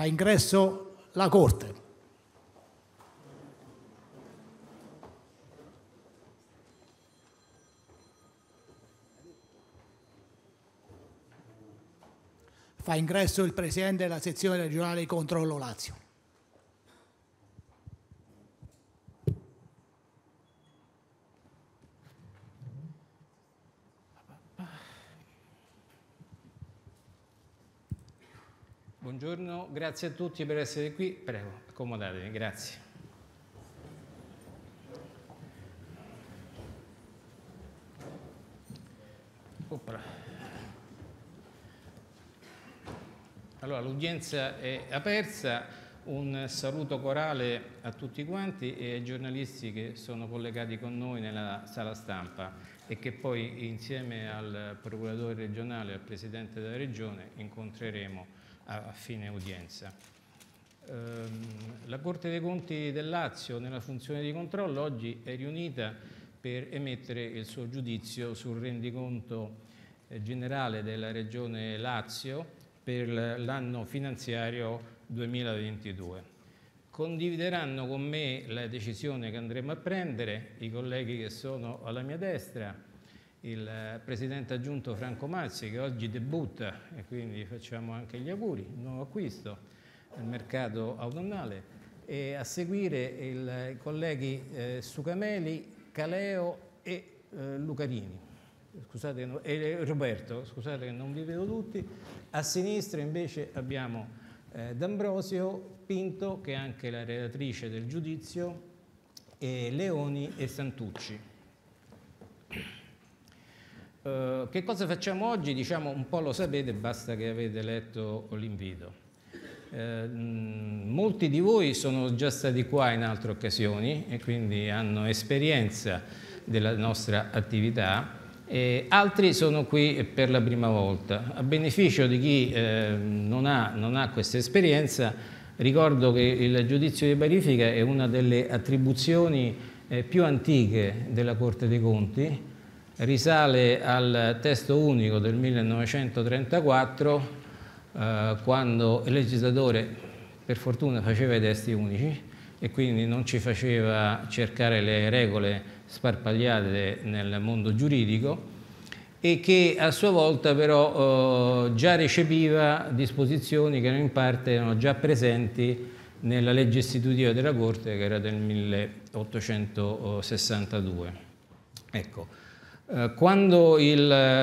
fa ingresso la Corte. Fa ingresso il Presidente della sezione regionale di controllo Lazio. buongiorno, grazie a tutti per essere qui, prego, accomodatevi, grazie. Opra. Allora, l'udienza è aperta, un saluto corale a tutti quanti e ai giornalisti che sono collegati con noi nella sala stampa e che poi insieme al procuratore regionale e al presidente della regione incontreremo a fine udienza. Ehm, la Corte dei Conti del Lazio, nella funzione di controllo, oggi è riunita per emettere il suo giudizio sul rendiconto eh, generale della Regione Lazio per l'anno finanziario 2022 condivideranno con me la decisione che andremo a prendere i colleghi che sono alla mia destra il eh, presidente aggiunto Franco Mazzi che oggi debutta e quindi facciamo anche gli auguri, un nuovo acquisto nel mercato autunnale e a seguire il, i colleghi eh, Sucameli, Caleo e eh, Lucarini. Scusate, e eh, Roberto, scusate che non vi vedo tutti. A sinistra invece abbiamo eh, D'Ambrosio, Pinto, che è anche la relatrice del giudizio, e Leoni e Santucci. Eh, che cosa facciamo oggi? Diciamo un po' lo sapete, basta che avete letto l'invito. Eh, mm, molti di voi sono già stati qua in altre occasioni e quindi hanno esperienza della nostra attività e altri sono qui per la prima volta. A beneficio di chi eh, non, ha, non, ha, questa esperienza, ricordo che il giudizio di verifica è una delle attribuzioni eh, più antiche della Corte dei Conti, risale al testo unico del 1934 eh, quando il legislatore per fortuna faceva i testi unici e quindi non ci faceva cercare le regole sparpagliate nel mondo giuridico e che a sua volta però eh, già recepiva disposizioni che in parte erano già presenti nella legge istitutiva della Corte che era del 1862. Ecco. Eh, quando il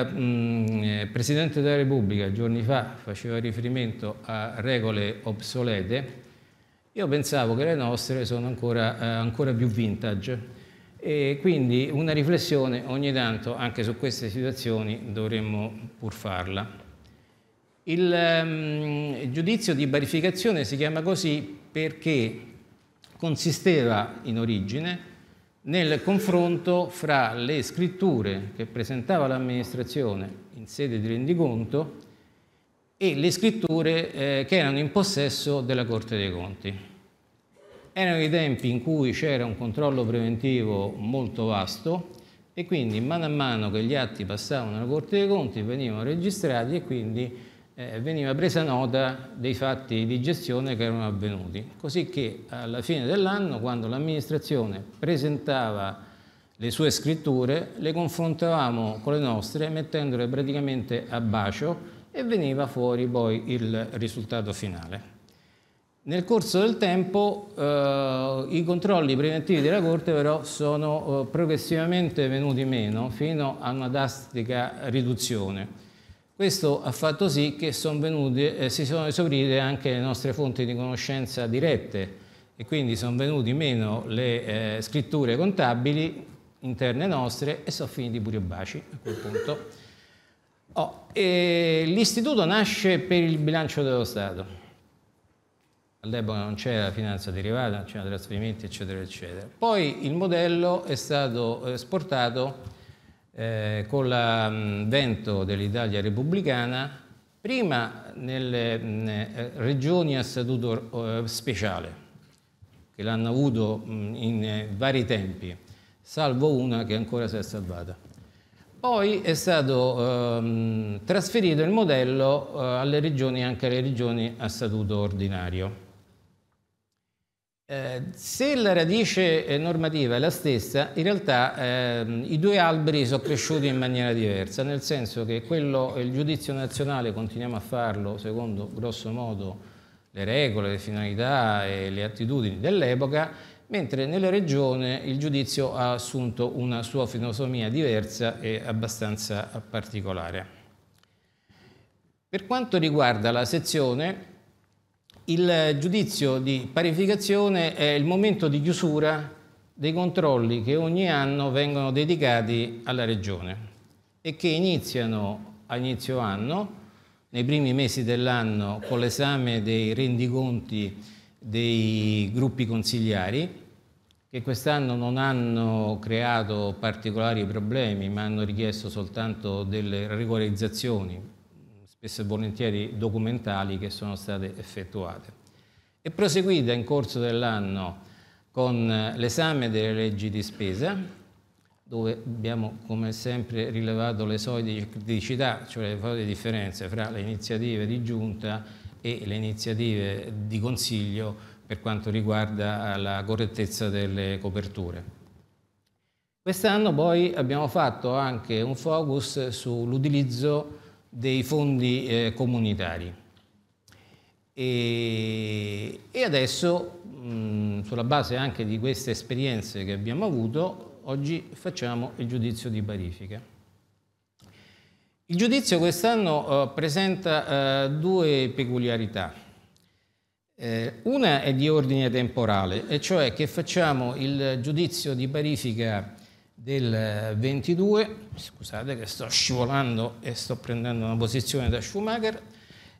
mh, mm, eh, Presidente della Repubblica giorni fa faceva riferimento a regole obsolete, io pensavo che le nostre sono ancora, eh, ancora più vintage e quindi una riflessione ogni tanto anche su queste situazioni dovremmo pur farla. Il, um, mm, il giudizio di barificazione si chiama così perché consisteva in origine nel confronto fra le scritture che presentava l'amministrazione in sede di rendiconto e le scritture eh, che erano in possesso della Corte dei Conti. Erano i tempi in cui c'era un controllo preventivo molto vasto e quindi mano a mano che gli atti passavano alla Corte dei Conti venivano registrati e quindi eh, veniva presa nota dei fatti di gestione che erano avvenuti, così che alla fine dell'anno, quando l'amministrazione presentava le sue scritture, le confrontavamo con le nostre, mettendole praticamente a bacio e veniva fuori poi il risultato finale. Nel corso del tempo eh, i controlli preventivi della Corte però sono eh, progressivamente venuti meno fino a una drastica riduzione. Questo ha fatto sì che son venuti, eh, si sono esaurite anche le nostre fonti di conoscenza dirette e quindi sono venuti meno le eh, scritture contabili interne nostre e sono finiti pure i baci a quel punto. Oh, l'istituto nasce per il bilancio dello Stato. All'epoca non c'era finanza derivata, non c'erano trasferimenti, eccetera, eccetera. Poi il modello è stato esportato eh, con l'avvento mm, dell'Italia repubblicana, prima nelle mh, mm, eh, regioni a statuto eh, speciale, che l'hanno avuto mh, mm, in eh, vari tempi, salvo una che ancora si è salvata. Poi è stato ehm, trasferito il modello eh, alle regioni, anche alle regioni a statuto ordinario. Eh, se la radice normativa è la stessa, in realtà ehm, i due alberi sono cresciuti in maniera diversa, nel senso che quello, il giudizio nazionale continuiamo a farlo secondo grosso modo le regole, le finalità e le attitudini dell'epoca, mentre nella regione il giudizio ha assunto una sua filosofia diversa e abbastanza particolare. Per quanto riguarda la sezione, il giudizio di parificazione è il momento di chiusura dei controlli che ogni anno vengono dedicati alla Regione e che iniziano a inizio anno, nei primi mesi dell'anno, con l'esame dei rendiconti dei gruppi consigliari, che quest'anno non hanno creato particolari problemi, ma hanno richiesto soltanto delle regolarizzazioni spesso e volentieri documentali, che sono state effettuate. E proseguita in corso dell'anno con eh, l'esame delle leggi di spesa, dove abbiamo come sempre rilevato le solite criticità, cioè le solite differenze fra le iniziative di giunta e le iniziative di consiglio per quanto riguarda eh, la correttezza delle coperture. Quest'anno poi abbiamo fatto anche un focus sull'utilizzo dei fondi eh, comunitari. E, e adesso, mh, sulla base anche di queste esperienze che abbiamo avuto, oggi facciamo il giudizio di barifica. Il giudizio quest'anno eh, presenta eh, due peculiarità eh, una è di ordine temporale, e cioè che facciamo il giudizio di parifica del 22, eh, scusate che sto scivolando e sto prendendo una posizione da Schumacher,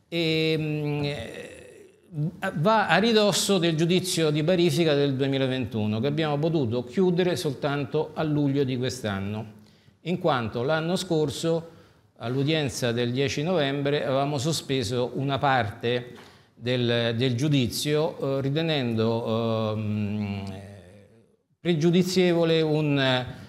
e, mm, eh, va a ridosso del giudizio di barifica del 2021 che abbiamo potuto chiudere soltanto a luglio di quest'anno, in quanto l'anno scorso all'udienza del 10 novembre avevamo sospeso una parte del, del giudizio eh, ritenendo eh, pregiudizievole un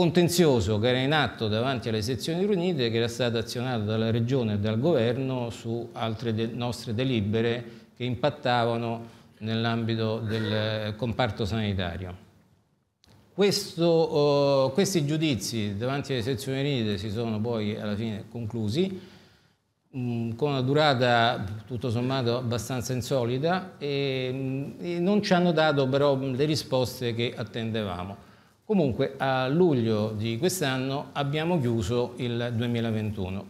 contenzioso che era in atto davanti alle sezioni riunite che era stato azionato dalla Regione e dal Governo su altre de nostre delibere che impattavano nell'ambito del eh, comparto sanitario. Questo, uh, questi giudizi davanti alle sezioni riunite si sono poi alla fine conclusi mh, mm, con una durata tutto sommato abbastanza insolita e, mh, mm, e non ci hanno dato però le risposte che attendevamo. Comunque a luglio di quest'anno abbiamo chiuso il 2021.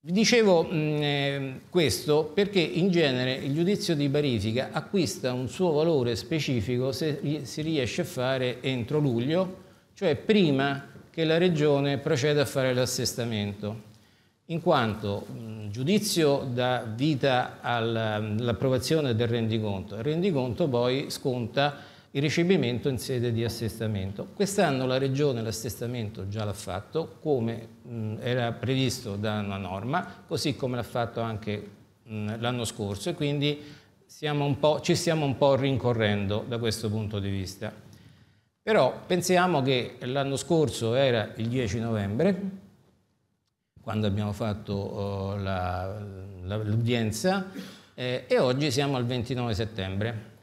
Vi dicevo mh, mm, eh, questo perché in genere il giudizio di barifica acquista un suo valore specifico se si riesce a fare entro luglio, cioè prima che la Regione proceda a fare l'assestamento in quanto mh, mm, giudizio dà vita mm, all'approvazione del rendiconto, il rendiconto poi sconta il ricevimento in sede di assestamento. Quest'anno la Regione l'assestamento già l'ha fatto come mh, era previsto da una norma, così come l'ha fatto anche l'anno scorso e quindi siamo ci stiamo un po' rincorrendo da questo punto di vista. Però pensiamo che l'anno scorso era il 10 novembre, quando abbiamo fatto uh, l'udienza, eh, e oggi siamo al 29 settembre.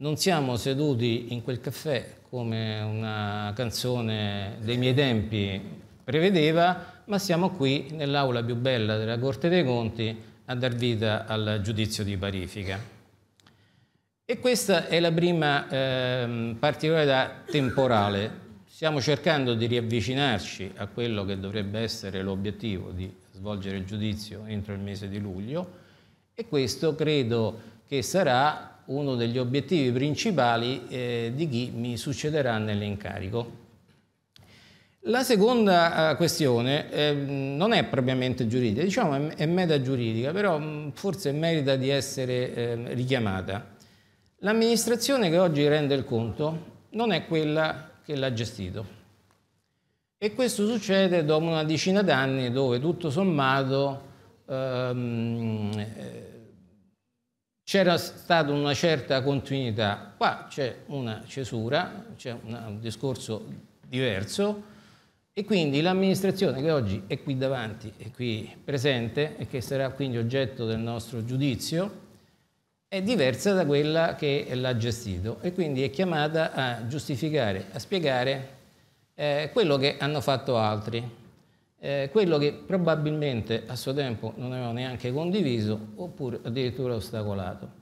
Non siamo seduti in quel caffè come una canzone dei miei tempi prevedeva, ma siamo qui nell'aula più bella della Corte dei Conti a dar vita al giudizio di parifica. E questa è la prima eh, particolarità temporale. Stiamo cercando di riavvicinarci a quello che dovrebbe essere l'obiettivo di svolgere il giudizio entro il mese di luglio e questo credo che sarà uno degli obiettivi principali eh, di chi mi succederà nell'incarico. La seconda eh, questione eh, non è propriamente giuridica, diciamo è, è metagiuridica, però mh, mm, forse merita di essere eh, richiamata. L'amministrazione che oggi rende il conto non è quella che l'ha gestito. E questo succede dopo una decina d'anni dove tutto sommato ehm, c'era stata una certa continuità, qua c'è una cesura, c'è un discorso diverso e quindi l'amministrazione che oggi è qui davanti, è qui presente e che sarà quindi oggetto del nostro giudizio, è diversa da quella che l'ha gestito e quindi è chiamata a giustificare, a spiegare eh, quello che hanno fatto altri eh, quello che probabilmente a suo tempo non avevano neanche condiviso oppure addirittura ostacolato.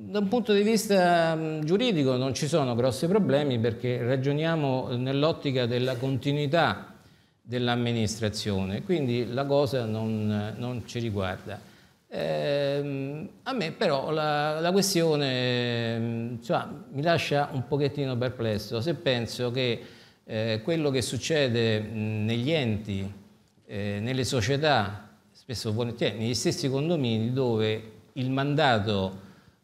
Da un punto di vista mm, giuridico non ci sono grossi problemi perché ragioniamo nell'ottica della continuità dell'amministrazione, quindi la cosa non, non ci riguarda. Eh, a me però la, la questione cioè, mi lascia un pochettino perplesso se penso che eh, quello che succede negli enti, eh, nelle società, spesso volentieri, cioè, negli stessi condomini dove il mandato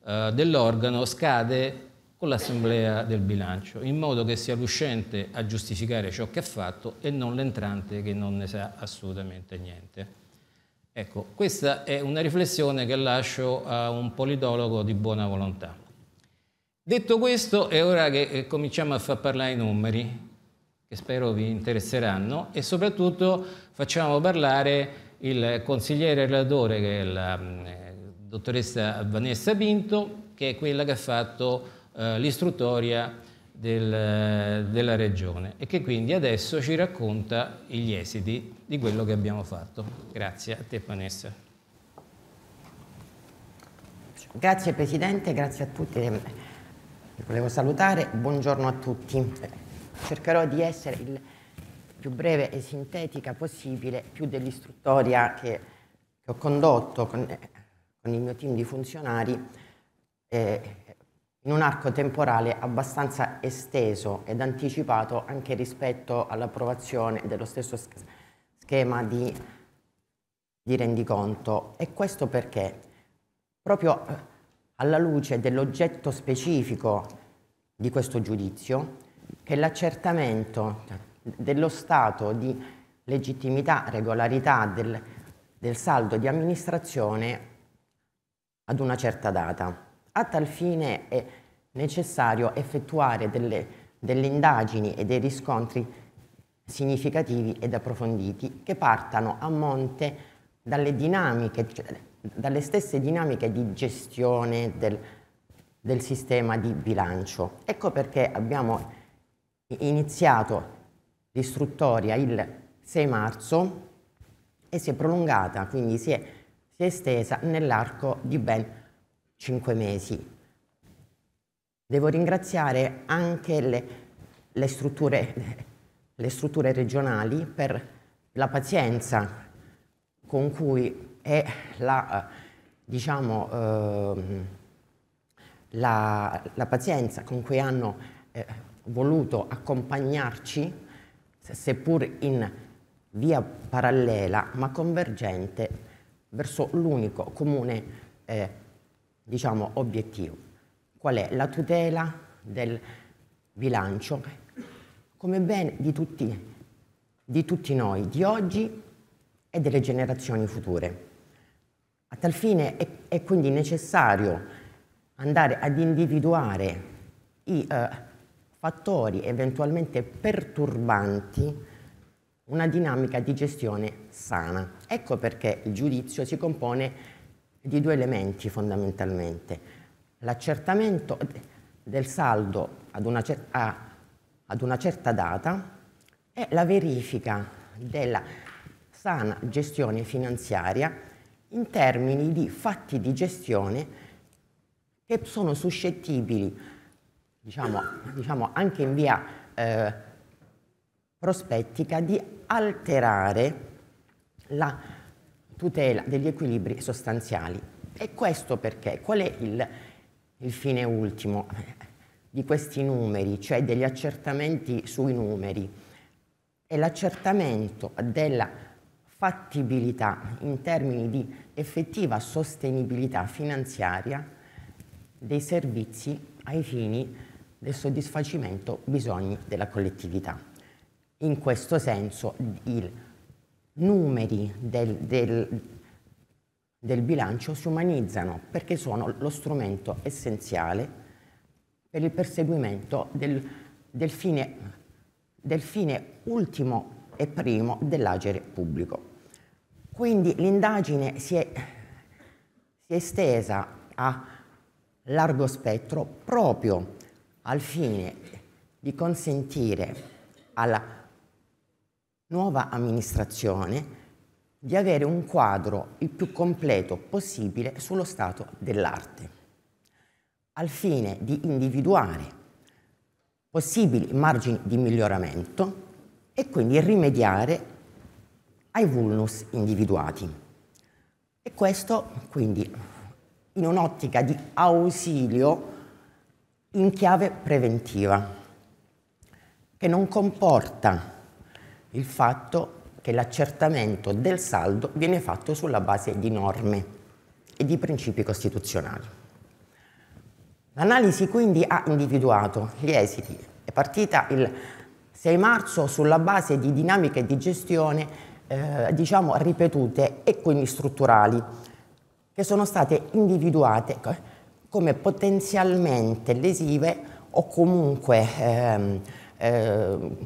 eh, dell'organo scade con l'assemblea del bilancio, in modo che sia l'uscente a giustificare ciò che ha fatto e non l'entrante che non ne sa assolutamente niente. Ecco, questa è una riflessione che lascio a un politologo di buona volontà. Detto questo, è ora che eh, cominciamo a far parlare i numeri, che spero vi interesseranno, e soprattutto facciamo parlare il consigliere relatore, che è la eh, dottoressa Vanessa Pinto, che è quella che ha fatto eh, l'istruttoria del, eh, della regione e che quindi adesso ci racconta gli esiti di quello che abbiamo fatto. Grazie a te Vanessa. Grazie Presidente, grazie a tutti. Volevo salutare, buongiorno a tutti cercherò di essere il più breve e sintetica possibile, più dell'istruttoria che, che ho condotto con, eh, con, il mio team di funzionari eh, in un arco temporale abbastanza esteso ed anticipato anche rispetto all'approvazione dello stesso schema di, di rendiconto. E questo perché proprio eh, alla luce dell'oggetto specifico di questo giudizio, che l'accertamento dello stato di legittimità, regolarità del, del saldo di amministrazione ad una certa data. A tal fine è necessario effettuare delle, delle indagini e dei riscontri significativi ed approfonditi che partano a monte dalle dinamiche, cioè, dalle stesse dinamiche di gestione del, del sistema di bilancio. Ecco perché abbiamo iniziato l'istruttoria il 6 marzo e si è prolungata, quindi si è, si è estesa nell'arco di ben 5 mesi. Devo ringraziare anche le, le, strutture, le strutture regionali per la pazienza con cui è la, diciamo, eh, la, la pazienza con cui hanno eh, voluto accompagnarci, seppur in via parallela ma convergente, verso l'unico comune eh, diciamo, obiettivo, qual è la tutela del bilancio come bene di tutti, di tutti noi, di oggi e delle generazioni future. A tal fine è, è quindi necessario andare ad individuare i eh, fattori eventualmente perturbanti una dinamica di gestione sana. Ecco perché il giudizio si compone di due elementi fondamentalmente. L'accertamento del saldo ad una, a, ad una, certa data e la verifica della sana gestione finanziaria in termini di fatti di gestione che sono suscettibili diciamo, diciamo anche in via eh, prospettica, di alterare la tutela degli equilibri sostanziali. E questo perché? Qual è il, il fine ultimo di questi numeri, cioè degli accertamenti sui numeri? È l'accertamento della fattibilità in termini di effettiva sostenibilità finanziaria dei servizi ai fini del soddisfacimento bisogni della collettività. In questo senso i numeri del, del, del bilancio si umanizzano perché sono lo strumento essenziale per il perseguimento del, del fine, fine ultimo e primo dell'agere pubblico. Quindi l'indagine si, si è, estesa a largo spettro proprio al fine di consentire alla nuova amministrazione di avere un quadro il più completo possibile sullo stato dell'arte, al fine di individuare possibili margini di miglioramento e quindi rimediare ai vulnus individuati. E questo quindi in un'ottica di ausilio in chiave preventiva, che non comporta il fatto che l'accertamento del saldo viene fatto sulla base di norme e di principi costituzionali. L'analisi quindi ha individuato gli esiti. È partita il 6 marzo sulla base di dinamiche di gestione eh, diciamo ripetute e quindi strutturali che sono state individuate ecco, come potenzialmente lesive o comunque ehm, ehm,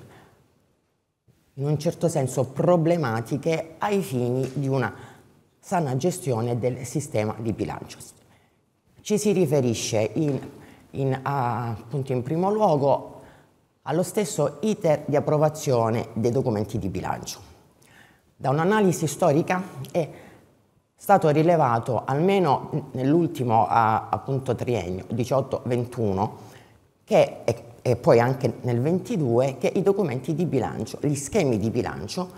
in un certo senso problematiche ai fini di una sana gestione del sistema di bilancio. Ci si riferisce in, in, a, appunto in primo luogo allo stesso iter di approvazione dei documenti di bilancio. Da un'analisi storica è stato rilevato almeno nell'ultimo appunto triennio 18-21 che è e poi anche nel 22 che i documenti di bilancio, gli schemi di bilancio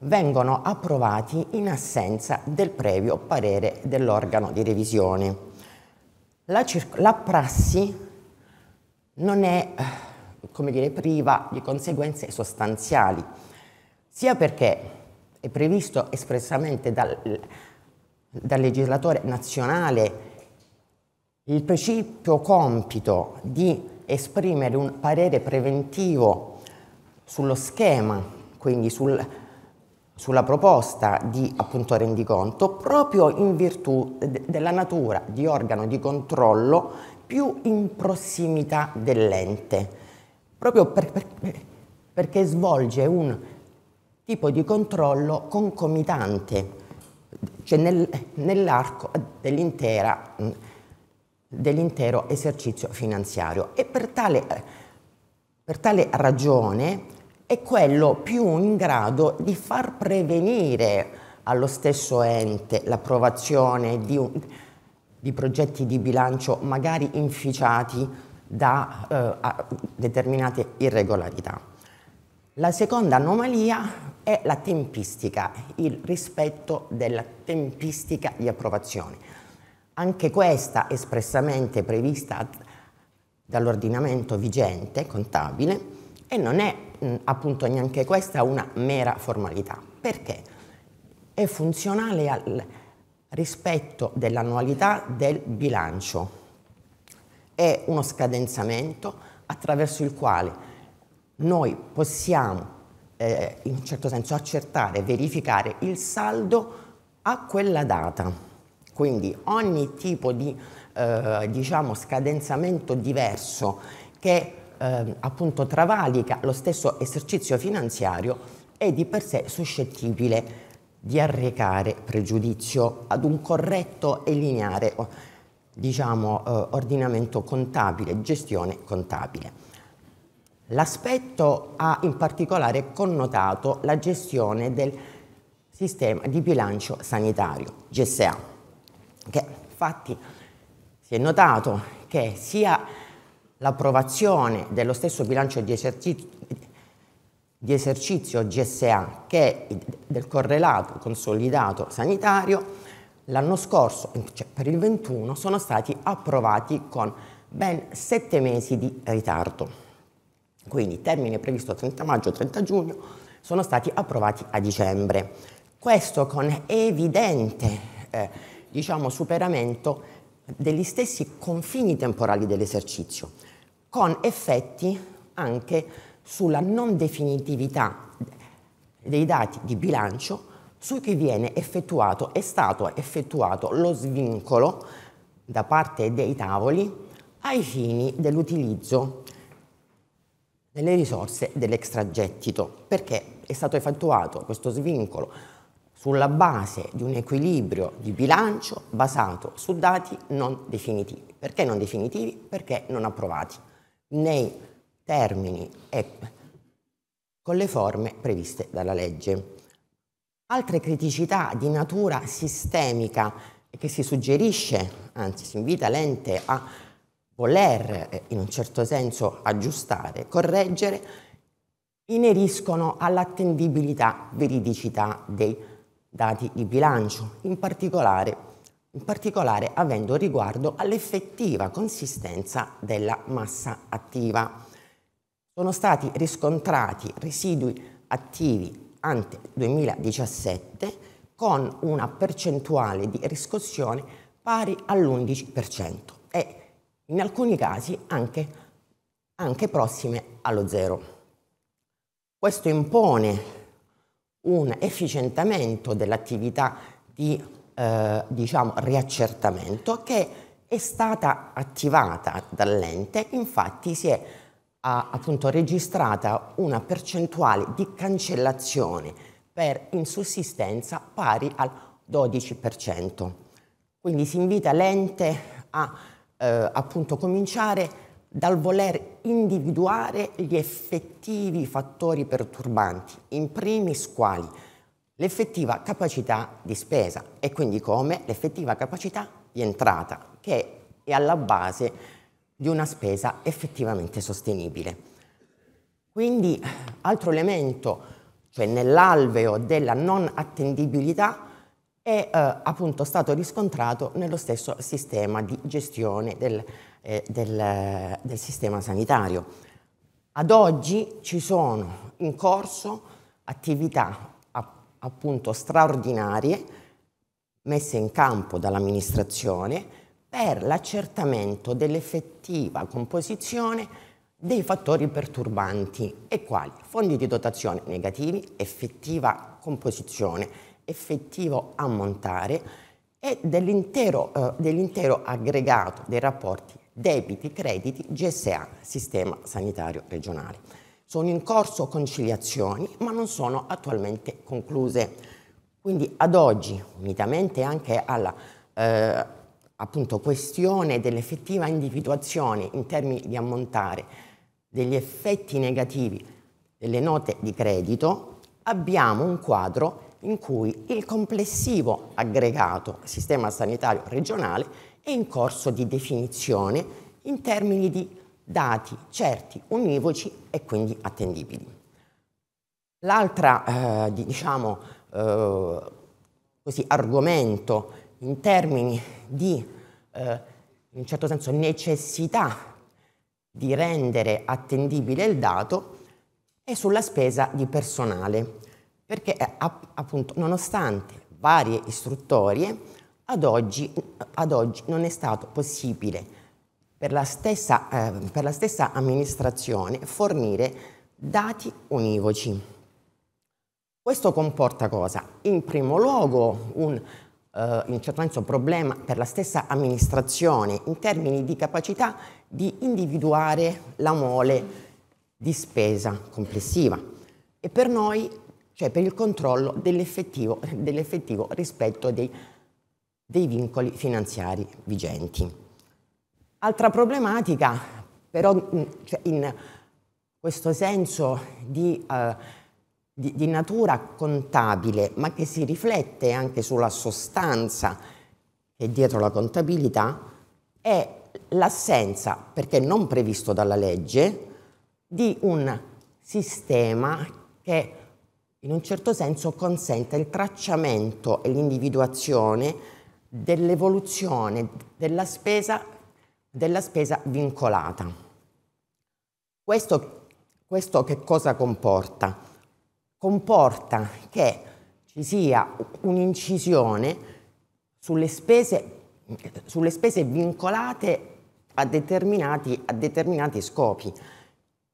vengono approvati in assenza del previo parere dell'organo di revisione. La, la prassi non è, dire, priva di conseguenze sostanziali, sia perché è previsto espressamente dal, dal legislatore nazionale il principio compito di esprimere un parere preventivo sullo schema, quindi sul, sulla proposta di appunto rendiconto, proprio in virtù della natura di organo di controllo più in prossimità dell'ente, proprio per, per, perché svolge un tipo di controllo concomitante cioè nel, nell'arco dell'intero esercizio finanziario. E per tale, per tale ragione è quello più in grado di far prevenire allo stesso ente l'approvazione di, un, di progetti di bilancio magari inficiati da eh, determinate irregolarità. La seconda anomalia è la tempistica, il rispetto della tempistica di approvazione. Anche questa espressamente prevista dall'ordinamento vigente, contabile, e non è mh, appunto neanche questa una mera formalità. Perché? È funzionale al rispetto dell'annualità del bilancio. È uno scadenzamento attraverso il quale noi possiamo eh, in un certo senso accertare, verificare il saldo a quella data. Quindi ogni tipo di eh, diciamo scadenziamento diverso che eh, appunto travalica lo stesso esercizio finanziario è di per sé suscettibile di arrecare pregiudizio ad un corretto e lineare diciamo, eh, ordinamento contabile, gestione contabile. L'aspetto ha in particolare connotato la gestione del sistema di bilancio sanitario, GSA, che infatti si è notato che sia l'approvazione dello stesso bilancio di esercizio, di esercizio GSA che del correlato consolidato sanitario l'anno scorso, cioè per il 21, sono stati approvati con ben sette mesi di ritardo. Quindi termine previsto 30 maggio-30 giugno sono stati approvati a dicembre. Questo con evidente eh, diciamo, superamento degli stessi confini temporali dell'esercizio, con effetti anche sulla non definitività dei dati di bilancio su cui viene effettuato, è stato effettuato lo svincolo da parte dei tavoli ai fini dell'utilizzo delle risorse dell'extragettito, perché è stato effettuato questo svincolo sulla base di un equilibrio di bilancio basato su dati non definitivi. Perché non definitivi? Perché non approvati nei termini e con le forme previste dalla legge. Altre criticità di natura sistemica che si suggerisce, anzi si invita l'ente a voler eh, in un certo senso aggiustare, correggere, ineriscono all'attendibilità, veridicità dei dati di bilancio, in particolare, in particolare avendo riguardo all'effettiva consistenza della massa attiva. Sono stati riscontrati residui attivi ante 2017 con una percentuale di riscossione pari all'11% in alcuni casi anche, anche prossime allo zero. Questo impone un efficientamento dell'attività di eh, diciamo, riaccertamento che è stata attivata dall'ente, infatti si è ha, appunto, registrata una percentuale di cancellazione per insussistenza pari al 12%. Quindi si invita l'ente a eh, appunto cominciare dal voler individuare gli effettivi fattori perturbanti, in primis quali l'effettiva capacità di spesa e quindi come l'effettiva capacità di entrata, che è alla base di una spesa effettivamente sostenibile. Quindi, altro elemento, cioè nell'alveo della non attendibilità, è eh, appunto stato riscontrato nello stesso sistema di gestione del, eh, del, del sistema sanitario. Ad oggi ci sono in corso attività appunto straordinarie messe in campo dall'amministrazione per l'accertamento dell'effettiva composizione dei fattori perturbanti e quali fondi di dotazione negativi, effettiva composizione effettivo ammontare e dell'intero, eh, dell'intero aggregato dei rapporti debiti-crediti GSA, Sistema Sanitario Regionale. Sono in corso conciliazioni, ma non sono attualmente concluse. Quindi ad oggi, unitamente anche alla eh, questione dell'effettiva individuazione in termini di ammontare degli effetti negativi delle note di credito, abbiamo un quadro in cui il complessivo aggregato sistema sanitario regionale è in corso di definizione in termini di dati certi, univoci e quindi attendibili. L'altra, eh, diciamo, eh, così, argomento in termini di, eh, in un certo senso, necessità di rendere attendibile il dato è sulla spesa di personale perché eh, appunto nonostante varie istruttorie, ad oggi, ad oggi non è stato possibile per la, stessa, eh, per la stessa amministrazione fornire dati univoci. Questo comporta cosa? In primo luogo un, eh, in certo senso, problema per la stessa amministrazione in termini di capacità di individuare la mole di spesa complessiva e per noi cioè per il controllo dell'effettivo, dell'effettivo rispetto dei, dei vincoli finanziari vigenti. Altra problematica, però cioè in questo senso di, eh, di, di, natura contabile, ma che si riflette anche sulla sostanza che è dietro la contabilità, è l'assenza, perché non previsto dalla legge, di un sistema che in un certo senso consente il tracciamento e l'individuazione dell'evoluzione della spesa, della spesa vincolata. Questo, questo che cosa comporta? Comporta che ci sia un'incisione sulle spese, sulle spese vincolate a determinati, a determinati scopi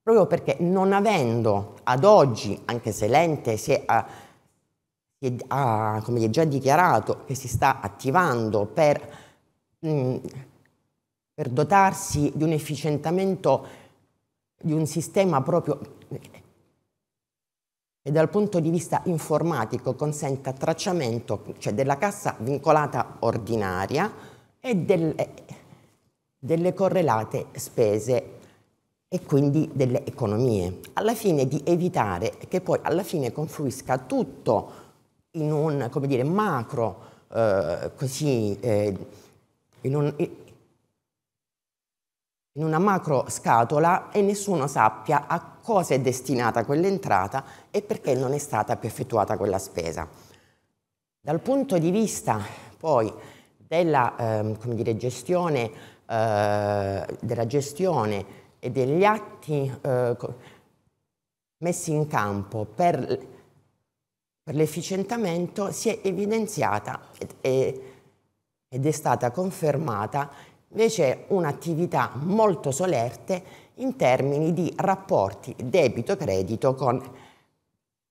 proprio perché non avendo ad oggi, anche se l'ente si è, ha, ah, si ha, ah, come è già dichiarato, che si sta attivando per, mh, mm, per dotarsi di un efficientamento di un sistema proprio e dal punto di vista informatico consenta tracciamento cioè della cassa vincolata ordinaria e delle, eh, delle correlate spese e quindi delle economie, alla fine di evitare che poi alla fine confluisca tutto in un come dire, macro, eh, così, eh, in, un, in una macro scatola e nessuno sappia a cosa è destinata quell'entrata e perché non è stata più effettuata quella spesa. Dal punto di vista poi della, eh, dire, gestione, eh, della gestione e degli atti eh, messi in campo per, per l'efficientamento si è evidenziata ed, e, ed è stata confermata invece un'attività molto solerte in termini di rapporti debito-credito con,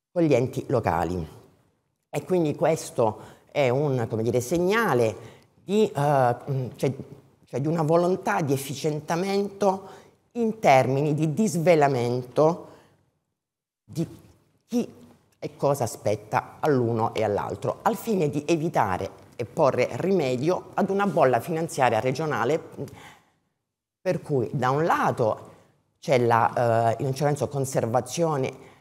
con, gli enti locali. E quindi questo è un dire, segnale di, eh, cioè, cioè di una volontà di efficientamento in termini di disvelamento di chi e cosa spetta all'uno e all'altro, al fine di evitare e porre rimedio ad una bolla finanziaria regionale per cui da un lato c'è la, eh, in un certo senso, conservazione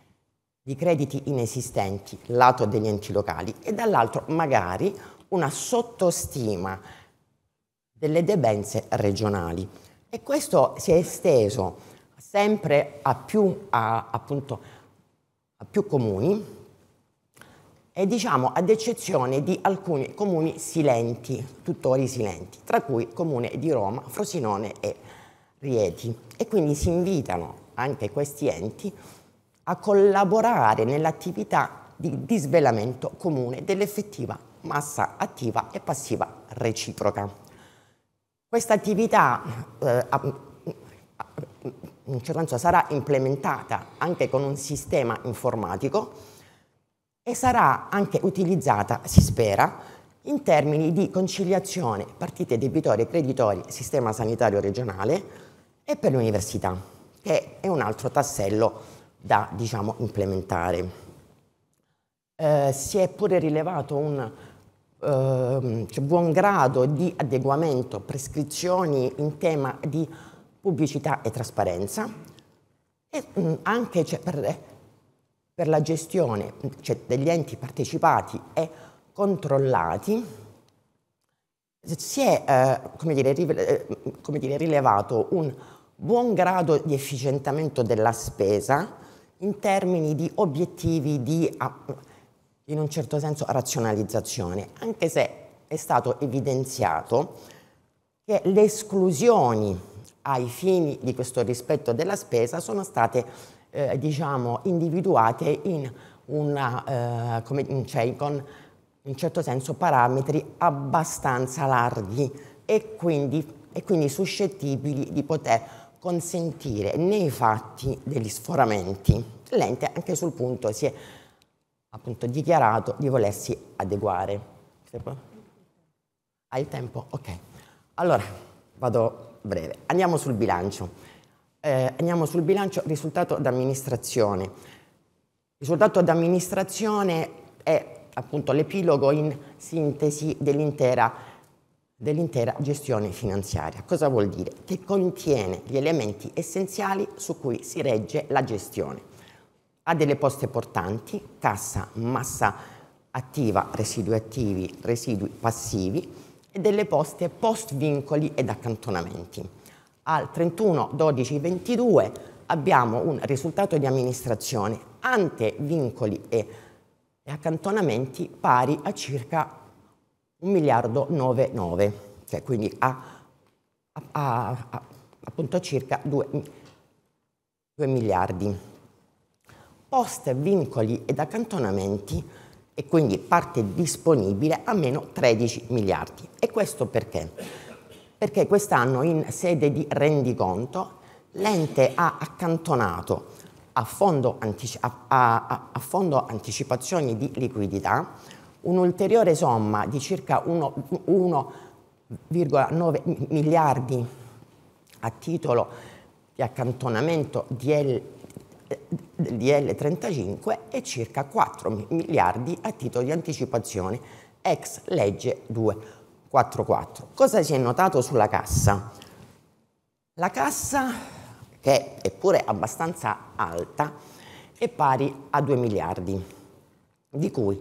di crediti inesistenti, lato degli enti locali, e dall'altro magari una sottostima delle debenze regionali. E questo si è esteso sempre a più, a, appunto, a più comuni e diciamo ad eccezione di alcuni comuni silenti, tuttori silenti, tra cui il comune di Roma, Frosinone e Rieti. E quindi si invitano anche questi enti a collaborare nell'attività di disvelamento comune dell'effettiva massa attiva e passiva reciproca. Questa attività eh, sarà implementata anche con un sistema informatico e sarà anche utilizzata, si spera, in termini di conciliazione partite debitori e creditori, sistema sanitario regionale e per l'università, che è un altro tassello da diciamo, implementare. Eh, si è pure rilevato un eh, buon grado di adeguamento, prescrizioni in tema di pubblicità e trasparenza e mh, mm, anche cioè, per, eh, per, la gestione cioè, degli enti partecipati e controllati si è eh, come dire, rive, eh, come dire, rilevato un buon grado di efficientamento della spesa in termini di obiettivi di ah, in un certo senso razionalizzazione, anche se è stato evidenziato che le esclusioni ai fini di questo rispetto della spesa sono state eh, diciamo, individuate in una, eh, come, cioè, con in certo senso parametri abbastanza larghi e quindi, e quindi suscettibili di poter consentire nei fatti degli sforamenti. L'ente anche sul punto si è appunto dichiarato di volersi adeguare. Hai il tempo? Ok. Allora, vado breve. Andiamo sul bilancio. Eh, andiamo sul bilancio risultato d'amministrazione. Risultato d'amministrazione è appunto l'epilogo in sintesi dell'intera, dell'intera gestione finanziaria. Cosa vuol dire? Che contiene gli elementi essenziali su cui si regge la gestione ha delle poste portanti, cassa, massa attiva, residui attivi, residui passivi e delle poste post vincoli ed accantonamenti. Al 31 12 22 abbiamo un risultato di amministrazione ante vincoli e accantonamenti pari a circa 1 miliardo 99, cioè quindi a, a, a, a circa 2, 2 miliardi posta vincoli ed accantonamenti e quindi parte disponibile a meno 13 miliardi. E questo perché? Perché quest'anno in sede di rendiconto l'ente ha accantonato a fondo, a, a, a fondo anticipazioni di liquidità un'ulteriore somma di circa 1,9 miliardi a titolo di accantonamento DL del DL 35 e circa 4 miliardi a titolo di anticipazione ex legge 244. Cosa si è notato sulla cassa? La cassa, che è pure abbastanza alta, è pari a 2 miliardi, di cui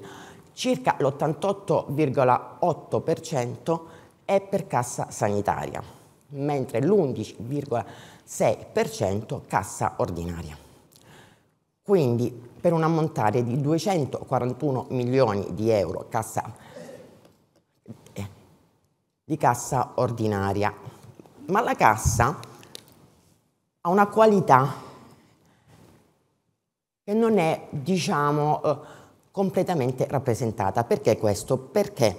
circa l'88,8% è per cassa sanitaria, mentre l'11,6% cassa ordinaria. Quindi per un ammontare di 241 milioni di euro cassa, eh, di cassa ordinaria. Ma la cassa ha una qualità che non è, diciamo, eh, completamente rappresentata. Perché questo? Perché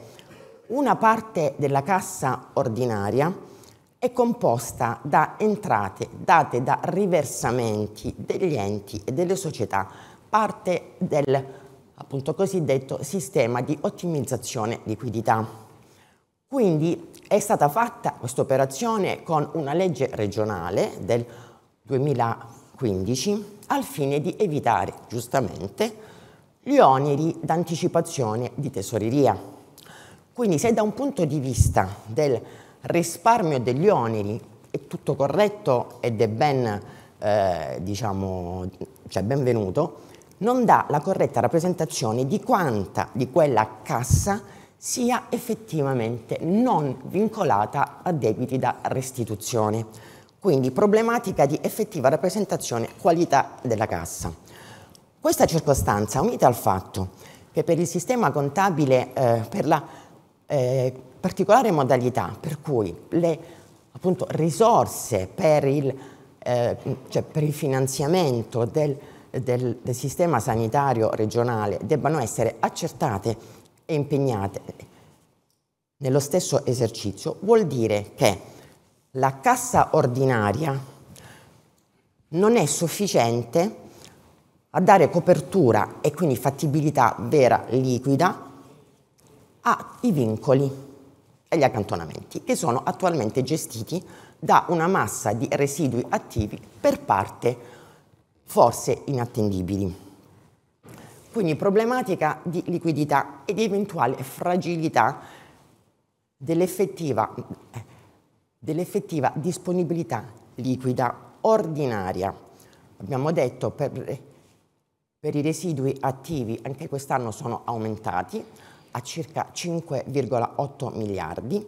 una parte della cassa ordinaria è composta da entrate date da riversamenti degli enti e delle società, parte del appunto, cosiddetto sistema di ottimizzazione liquidità. Quindi è stata fatta questa operazione con una legge regionale del 2015 al fine di evitare giustamente gli oneri d'anticipazione di tesoreria. Quindi se da un punto di vista del risparmio degli oneri, è tutto corretto ed è ben, eh, diciamo, cioè benvenuto, non dà la corretta rappresentazione di quanta di quella cassa sia effettivamente non vincolata a debiti da restituzione. Quindi problematica di effettiva rappresentazione qualità della cassa. Questa circostanza, unita al fatto che per il sistema contabile, eh, per la eh, particolare modalità per cui le appunto, risorse per il, eh, cioè per il finanziamento del, del, del, sistema sanitario regionale debbano essere accertate e impegnate nello stesso esercizio, vuol dire che la cassa ordinaria non è sufficiente a dare copertura e quindi fattibilità vera liquida ai vincoli e gli accantonamenti, che sono attualmente gestiti da una massa di residui attivi per parte forse inattendibili. Quindi problematica di liquidità ed eventuale fragilità dell'effettiva, dell'effettiva disponibilità liquida ordinaria. Abbiamo detto per, per i residui attivi anche quest'anno sono aumentati, a circa 5,8 miliardi,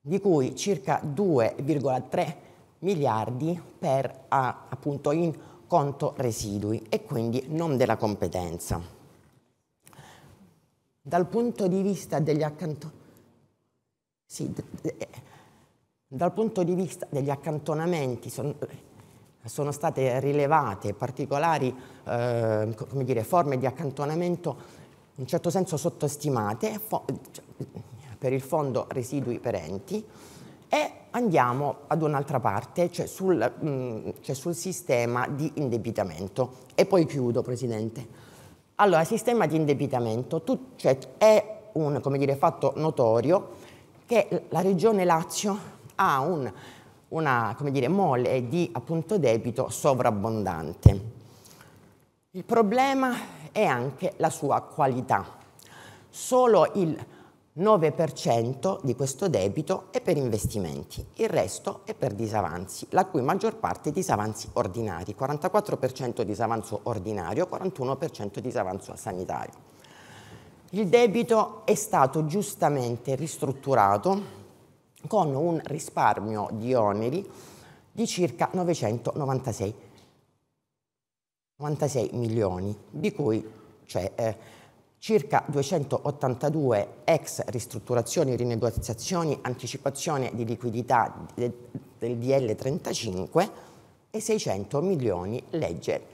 di cui circa 2,3 miliardi per a, appunto in conto residui e quindi non della competenza. Dal punto di vista degli accantonamenti, sì, eh, dal punto di vista degli accantonamenti son, sono state rilevate particolari eh, dire, forme di accantonamento in un certo senso sottostimate cioè, per il fondo residui perenti e andiamo ad un'altra parte, cioè sul, mh, cioè sul sistema di indebitamento. E poi chiudo, Presidente. Allora, sistema di indebitamento tu, cioè, è un dire, fatto notorio che la regione Lazio ha un, una dire, mole di appunto, debito sovrabbondante. Il problema e anche la sua qualità. Solo il 9% di questo debito è per investimenti, il resto è per disavanzi, la cui maggior parte è disavanzi ordinari, 44% disavanzo ordinario, 41% disavanzo sanitario. Il debito è stato giustamente ristrutturato con un risparmio di oneri di circa 996 96 milioni, di cui c'è cioè, eh, circa 282 ex ristrutturazioni, rinegoziazioni, anticipazione di liquidità del, del DL 35 e 600 milioni legge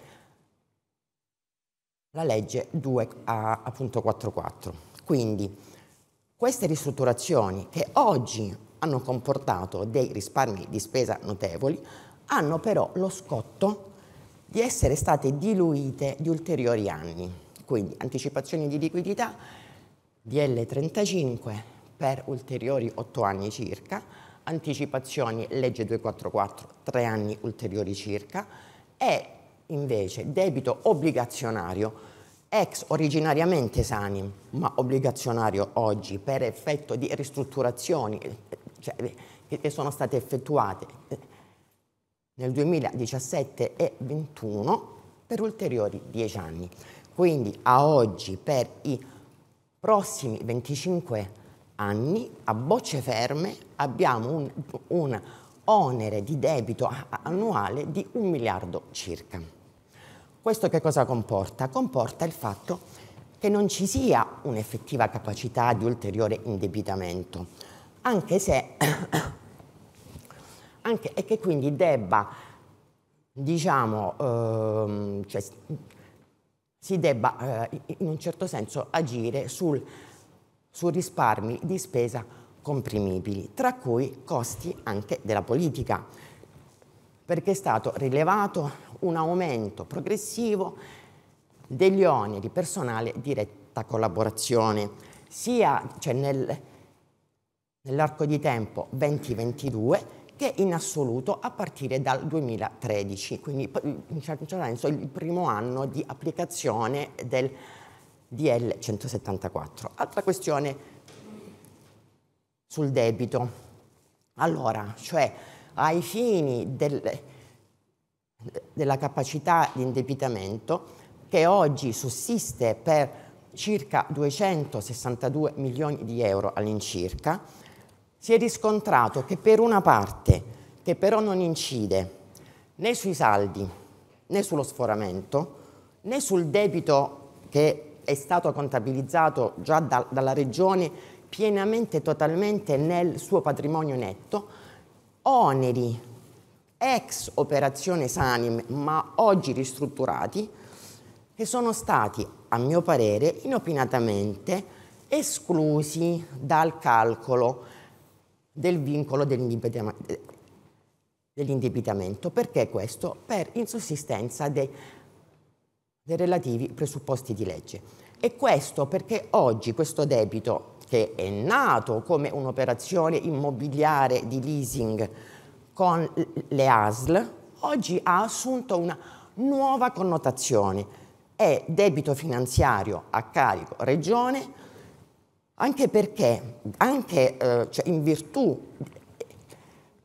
la legge 2.44. Quindi queste ristrutturazioni che oggi hanno comportato dei risparmi di spesa notevoli hanno però lo scotto di essere state diluite di ulteriori anni. Quindi anticipazioni di liquidità DL35 per ulteriori 8 anni circa, anticipazioni legge 244 3 anni ulteriori circa e invece debito obbligazionario ex originariamente sani ma obbligazionario oggi per effetto di ristrutturazioni cioè, che sono state effettuate nel 2017 e 2021 per ulteriori 10 anni. Quindi a oggi per i prossimi 25 anni a bocce ferme abbiamo un, un onere di debito annuale di un miliardo circa. Questo che cosa comporta? Comporta il fatto che non ci sia un'effettiva capacità di ulteriore indebitamento, anche se anche, e che quindi debba, diciamo, ehm, cioè, si debba eh, in un certo senso agire sul, su risparmi di spesa comprimibili, tra cui costi anche della politica, perché è stato rilevato un aumento progressivo degli oneri personali diretta collaborazione, sia cioè nel, nell'arco di tempo 2022 che in assoluto a partire dal 2013, quindi in un certo senso il primo anno di applicazione del DL 174. Altra questione sul debito. Allora, cioè ai fini del, della capacità di indebitamento che oggi sussiste per circa 262 milioni di euro all'incirca, si è riscontrato che per una parte, che però non incide né sui saldi né sullo sforamento né sul debito che è stato contabilizzato già da, dalla Regione pienamente e totalmente nel suo patrimonio netto, oneri ex operazione Sanim ma oggi ristrutturati che sono stati, a mio parere, inopinatamente esclusi dal calcolo del vincolo dell'indebitamento. Perché questo? Per insussistenza dei, dei relativi presupposti di legge. E questo perché oggi questo debito, che è nato come un'operazione immobiliare di leasing con le ASL, oggi ha assunto una nuova connotazione. È debito finanziario a carico regione anche perché, anche eh, cioè in virtù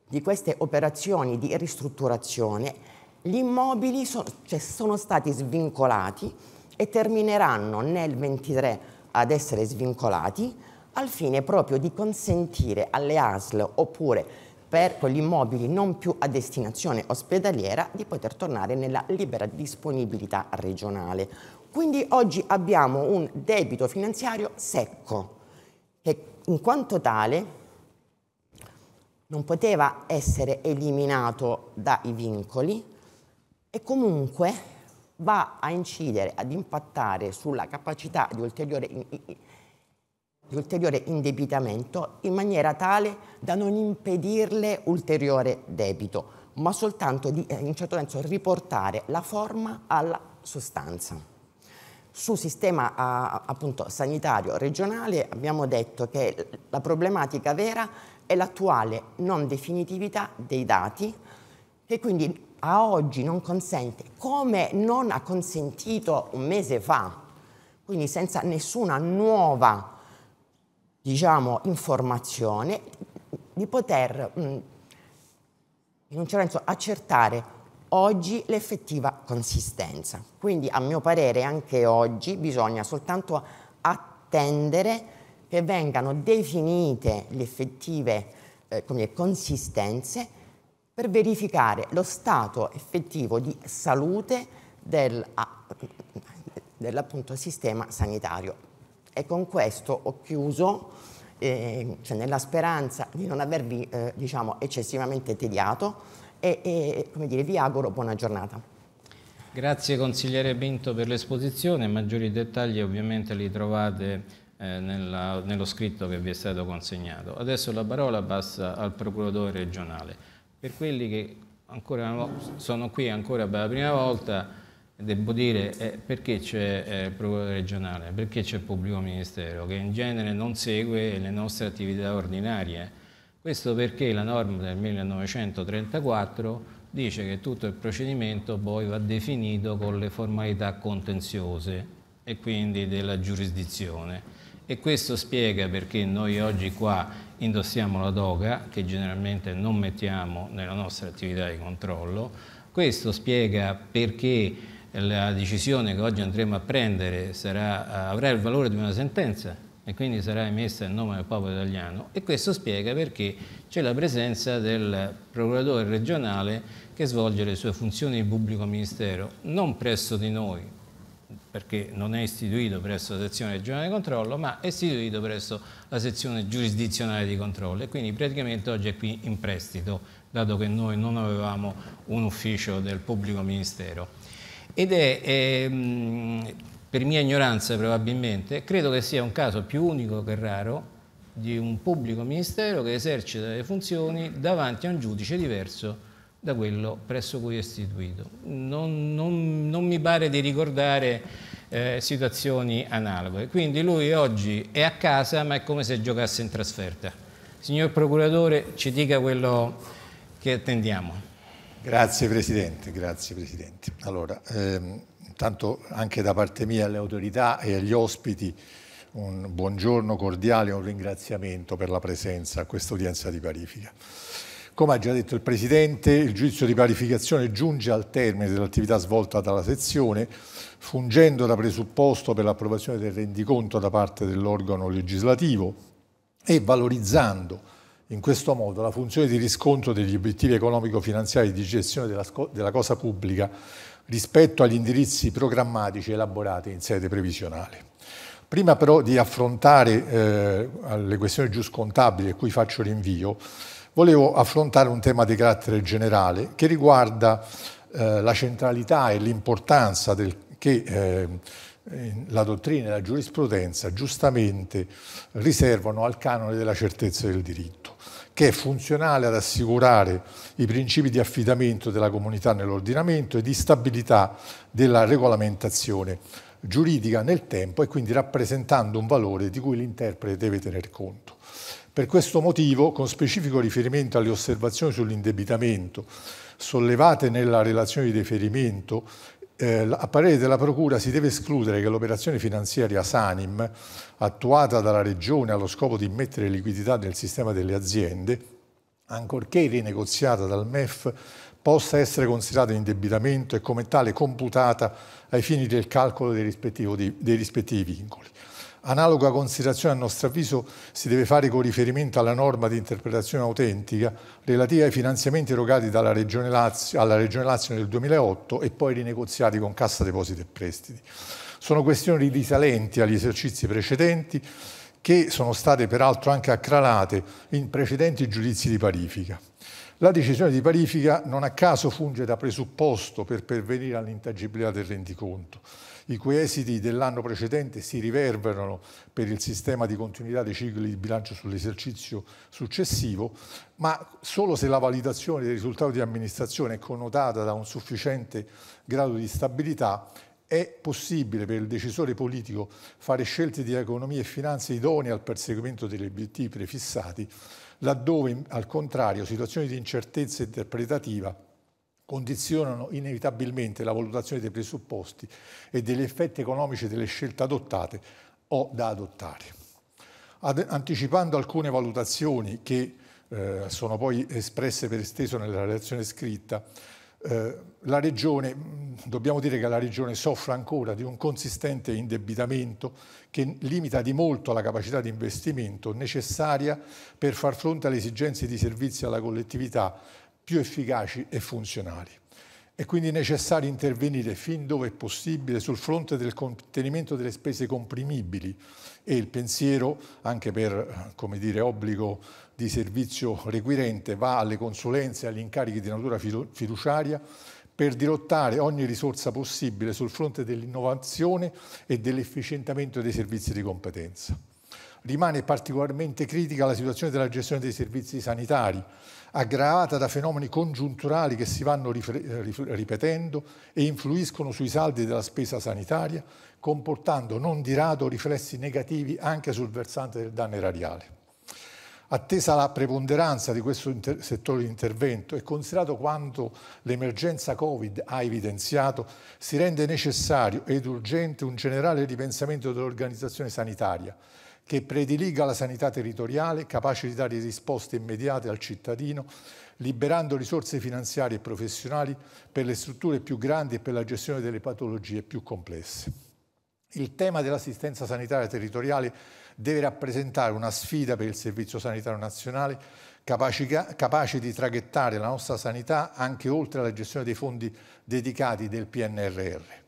di queste operazioni di ristrutturazione, gli immobili so, cioè, sono stati svincolati e termineranno nel 23 ad essere svincolati al fine proprio di consentire alle ASL oppure per quegli immobili non più a destinazione ospedaliera di poter tornare nella libera disponibilità regionale. Quindi oggi abbiamo un debito finanziario secco in quanto tale non poteva essere eliminato dai vincoli e comunque va a incidere, ad impattare sulla capacità di ulteriore, di ulteriore indebitamento in maniera tale da non impedirle ulteriore debito, ma soltanto di, eh, in certo senso riportare la forma alla sostanza. Sul sistema appunto, sanitario regionale abbiamo detto che la problematica vera è l'attuale non definitività dei dati che quindi a oggi non consente, come non ha consentito un mese fa, quindi senza nessuna nuova diciamo, informazione, di poter, in un certo senso, accertare oggi l'effettiva consistenza. Quindi a mio parere anche oggi bisogna soltanto attendere che vengano definite le effettive eh, dire, consistenze per verificare lo stato effettivo di salute del, dell'appunto sistema sanitario. E con questo ho chiuso, eh, cioè nella speranza di non avervi eh, diciamo, eccessivamente tediato, e, e dire, vi auguro buona giornata. Grazie consigliere Binto per l'esposizione, maggiori dettagli ovviamente li trovate eh, nella, nello scritto che vi è stato consegnato. Adesso la parola passa al procuratore regionale. Per quelli che ancora, sono qui ancora per la prima volta, devo dire eh, perché c'è eh, il procuratore regionale, perché c'è il pubblico ministero che in genere non segue le nostre attività ordinarie questo perché la norma del 1934 dice che tutto il procedimento poi va definito con le formalità contenziose e quindi della giurisdizione. E questo spiega perché noi oggi qua indossiamo la toga, che generalmente non mettiamo nella nostra attività di controllo. Questo spiega perché la decisione che oggi andremo a prendere sarà, avrà il valore di una sentenza e quindi sarà emessa in nome del popolo italiano e questo spiega perché c'è la presenza del procuratore regionale che svolge le sue funzioni di pubblico ministero non presso di noi perché non è istituito presso la sezione regionale di controllo ma è istituito presso la sezione giurisdizionale di controllo e quindi praticamente oggi è qui in prestito dato che noi non avevamo un ufficio del pubblico ministero ed è ehm, per mia ignoranza probabilmente, credo che sia un caso più unico che raro di un pubblico ministero che esercita le funzioni davanti a un giudice diverso da quello presso cui è istituito. Non, non, non mi pare di ricordare eh, situazioni analoghe. Quindi lui oggi è a casa ma è come se giocasse in trasferta. Signor Procuratore, ci dica quello che attendiamo. Grazie Presidente, grazie Presidente. Allora, ehm intanto anche da parte mia alle autorità e agli ospiti un buongiorno cordiale e un ringraziamento per la presenza a questa udienza di parifica. Come ha già detto il Presidente, il giudizio di parificazione giunge al termine dell'attività svolta dalla sezione, fungendo da presupposto per l'approvazione del rendiconto da parte dell'organo legislativo e valorizzando in questo modo la funzione di riscontro degli obiettivi economico-finanziari di gestione della, della cosa pubblica rispetto agli indirizzi programmatici elaborati in sede previsionale. Prima però di affrontare eh, le questioni giuscontabili a cui faccio rinvio, volevo affrontare un tema di carattere generale che riguarda eh, la centralità e l'importanza che eh, la dottrina e la giurisprudenza giustamente riservano al canone della certezza del diritto che è funzionale ad assicurare i principi di affidamento della comunità nell'ordinamento e di stabilità della regolamentazione giuridica nel tempo e quindi rappresentando un valore di cui l'interprete deve tener conto. Per questo motivo, con specifico riferimento alle osservazioni sull'indebitamento sollevate nella relazione di riferimento eh, a parere della Procura si deve escludere che l'operazione finanziaria Sanim, attuata dalla Regione allo scopo di mettere liquidità nel sistema delle aziende, ancorché rinegoziata dal MEF, possa essere considerata indebitamento e come tale computata ai fini del calcolo dei rispettivi, dei rispettivi vincoli. Analoga considerazione a nostro avviso si deve fare con riferimento alla norma di interpretazione autentica relativa ai finanziamenti erogati Regione Lazio, alla Regione Lazio nel 2008 e poi rinegoziati con Cassa Depositi e Prestiti. Sono questioni risalenti agli esercizi precedenti che sono state peraltro anche accralate in precedenti giudizi di parifica. La decisione di parifica non a caso funge da presupposto per pervenire all'intangibilità del rendiconto i cui esiti dell'anno precedente si riverberano per il sistema di continuità dei cicli di bilancio sull'esercizio successivo, ma solo se la validazione dei risultati di amministrazione è connotata da un sufficiente grado di stabilità è possibile per il decisore politico fare scelte di economia e finanze idonee al perseguimento degli obiettivi prefissati, laddove al contrario situazioni di incertezza interpretativa condizionano inevitabilmente la valutazione dei presupposti e degli effetti economici delle scelte adottate o da adottare. Ad anticipando alcune valutazioni che eh, sono poi espresse per esteso nella relazione scritta, eh, la Regione, mm, dobbiamo dire che la Regione soffre ancora di un consistente indebitamento che limita di molto la capacità di investimento necessaria per far fronte alle esigenze di servizi alla collettività più efficaci e funzionali. È quindi necessario intervenire fin dove è possibile sul fronte del contenimento delle spese comprimibili e il pensiero, anche per dire, obbligo di servizio requirente, va alle consulenze e agli incarichi di natura fiduciaria per dirottare ogni risorsa possibile sul fronte dell'innovazione e dell'efficientamento dei servizi di competenza. Rimane particolarmente critica la situazione della gestione dei servizi sanitari, aggravata da fenomeni congiunturali che si vanno eh, ripetendo e influiscono sui saldi della spesa sanitaria, comportando non di rado riflessi negativi anche sul versante del danno erariale. Attesa la preponderanza di questo settore di intervento e considerato quanto l'emergenza Covid ha evidenziato, si rende necessario ed urgente un generale ripensamento dell'organizzazione sanitaria, che prediliga la sanità territoriale, capace di dare risposte immediate al cittadino, liberando risorse finanziarie e professionali per le strutture più grandi e per la gestione delle patologie più complesse. Il tema dell'assistenza sanitaria territoriale deve rappresentare una sfida per il Servizio Sanitario Nazionale, capace, di traghettare la nostra sanità anche oltre alla gestione dei fondi dedicati del PNRR.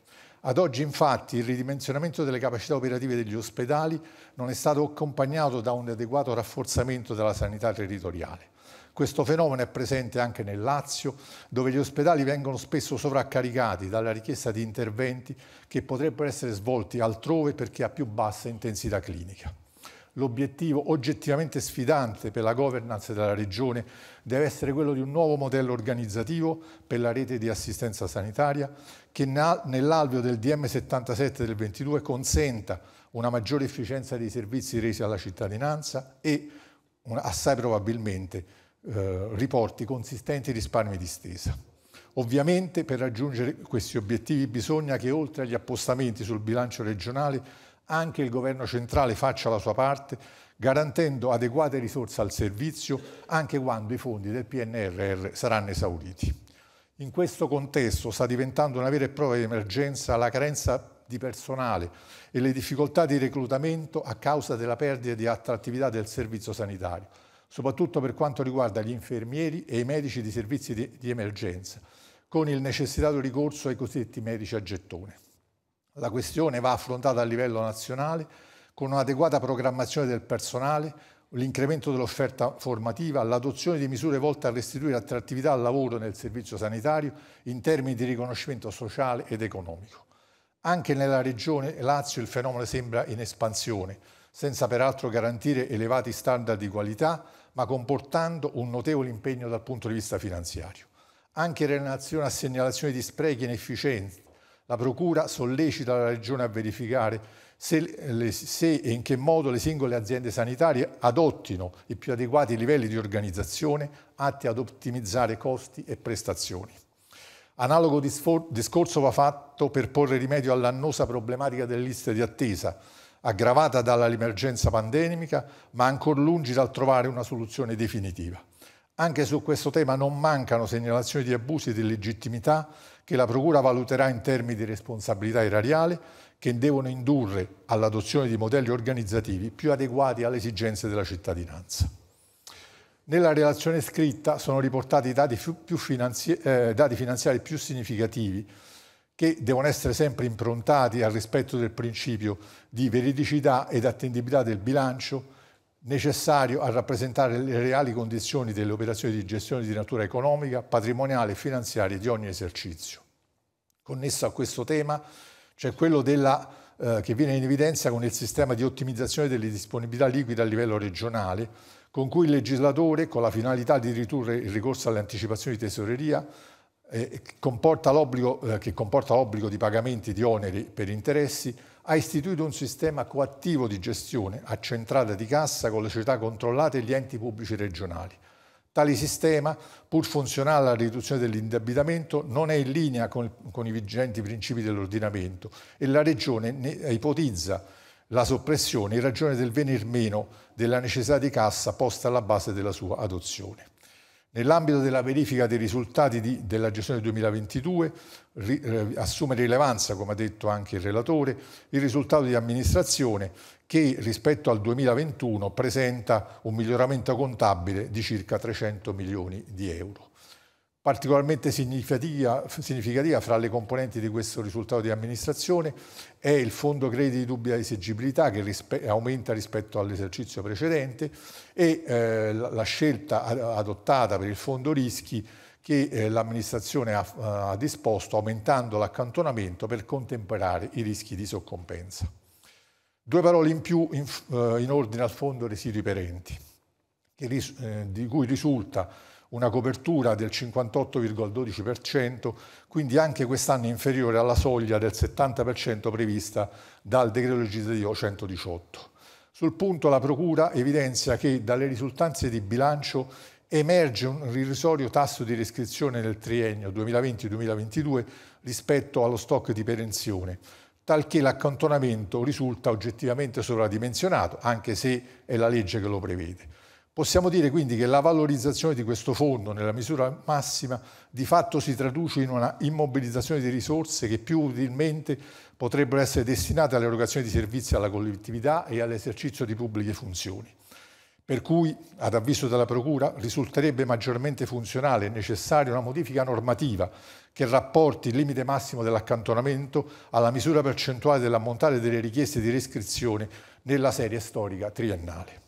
Ad oggi infatti il ridimensionamento delle capacità operative degli ospedali non è stato accompagnato da un adeguato rafforzamento della sanità territoriale. Questo fenomeno è presente anche nel Lazio, dove gli ospedali vengono spesso sovraccaricati dalla richiesta di interventi che potrebbero essere svolti altrove perché a più bassa intensità clinica. L'obiettivo oggettivamente sfidante per la governance della Regione deve essere quello di un nuovo modello organizzativo per la rete di assistenza sanitaria che nell'alveo del DM77 del 22 consenta una maggiore efficienza dei servizi resi alla cittadinanza e assai probabilmente eh, riporti consistenti risparmi di spesa. Ovviamente per raggiungere questi obiettivi bisogna che oltre agli appostamenti sul bilancio regionale anche il governo centrale faccia la sua parte garantendo adeguate risorse al servizio anche quando i fondi del PNRR saranno esauriti. In questo contesto sta diventando una vera e propria emergenza la carenza di personale e le difficoltà di reclutamento a causa della perdita di attrattività del servizio sanitario, soprattutto per quanto riguarda gli infermieri e i medici di servizi di, di emergenza, con il necessitato ricorso ai cosiddetti medici a gettone. La questione va affrontata a livello nazionale con un'adeguata programmazione del personale, l'incremento dell'offerta formativa, l'adozione di misure volte a restituire attrattività al lavoro nel servizio sanitario in termini di riconoscimento sociale ed economico. Anche nella regione Lazio il fenomeno sembra in espansione, senza peraltro garantire elevati standard di qualità, ma comportando un notevole impegno dal punto di vista finanziario. Anche in relazione a segnalazioni di sprechi inefficienti, la Procura sollecita la Regione a verificare se, se, e in che modo le singole aziende sanitarie adottino i più adeguati livelli di organizzazione atti ad ottimizzare costi e prestazioni. Analogo discorso va fatto per porre rimedio all'annosa problematica delle liste di attesa, aggravata dall'emergenza pandemica, ma ancora lungi dal trovare una soluzione definitiva. Anche su questo tema non mancano segnalazioni di abusi di legittimità che la Procura valuterà in termini di responsabilità erariale che devono indurre all'adozione di modelli organizzativi più adeguati alle esigenze della cittadinanza. Nella relazione scritta sono riportati i dati, finanzi eh, dati finanziari più significativi che devono essere sempre improntati al rispetto del principio di veridicità ed attendibilità del bilancio necessario a rappresentare le reali condizioni delle operazioni di gestione di natura economica, patrimoniale e finanziaria di ogni esercizio. Connesso a questo tema cioè quello della, eh, che viene in evidenza con il sistema di ottimizzazione delle disponibilità liquide a livello regionale, con cui il legislatore, con la finalità di ridurre il ricorso alle anticipazioni di tesoreria, eh, comporta eh, che comporta l'obbligo di pagamenti di oneri per interessi, ha istituito un sistema coattivo di gestione accentrata di cassa con le società controllate e gli enti pubblici regionali Tale sistema, pur funzionale alla riduzione dell'indebitamento, non è in linea con, con i vigenti principi dell'ordinamento e la Regione ne ipotizza la soppressione in ragione del venir meno della necessità di cassa posta alla base della sua adozione. Nell'ambito della verifica dei risultati di, della gestione 2022 ri, eh, assume rilevanza, come ha detto anche il relatore, il risultato di amministrazione che rispetto al 2021 presenta un miglioramento contabile di circa 300 milioni di euro. Particolarmente significativa, significativa, fra le componenti di questo risultato di amministrazione è il fondo crediti di dubbia esigibilità che rispe aumenta rispetto all'esercizio precedente e eh, la scelta adottata per il fondo rischi che eh, l'amministrazione ha, ha disposto aumentando l'accantonamento per contemperare i rischi di soccompensa. Due parole in più in, eh, in ordine al fondo residui perenti, ris, eh, di cui risulta una copertura del 58,12%, quindi anche quest'anno inferiore alla soglia del 70% prevista dal decreto legislativo 118. Sul punto la Procura evidenzia che dalle risultanze di bilancio emerge un irrisorio tasso di riscrizione nel triennio 2020-2022 rispetto allo stock di perenzione, talché l'accantonamento risulta oggettivamente sovradimensionato, anche se è la legge che lo prevede. Possiamo dire quindi che la valorizzazione di questo fondo nella misura massima di fatto si traduce in una immobilizzazione di risorse che più utilmente potrebbero essere destinate all'erogazione di servizi alla collettività e all'esercizio di pubbliche funzioni. Per cui, ad avviso della Procura, risulterebbe maggiormente funzionale e necessaria una modifica normativa che rapporti il limite massimo dell'accantonamento alla misura percentuale dell'ammontare delle richieste di riscrizione nella serie storica triennale.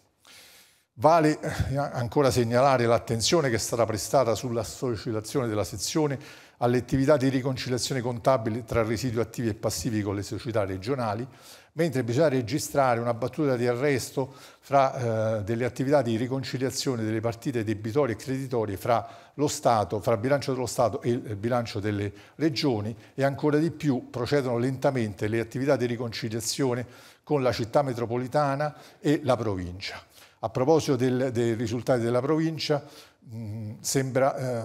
Vale eh, ancora segnalare l'attenzione che è stata prestata sulla sollecitazione della sezione alle attività di riconciliazione contabile tra residui attivi e passivi con le società regionali mentre bisogna registrare una battuta di arresto fra eh, delle attività di riconciliazione delle partite debitorie e creditorie fra lo Stato, fra il bilancio dello Stato e il bilancio delle regioni e ancora di più procedono lentamente le attività di riconciliazione con la città metropolitana e la provincia. A proposito del, dei risultati della provincia, mm, eh,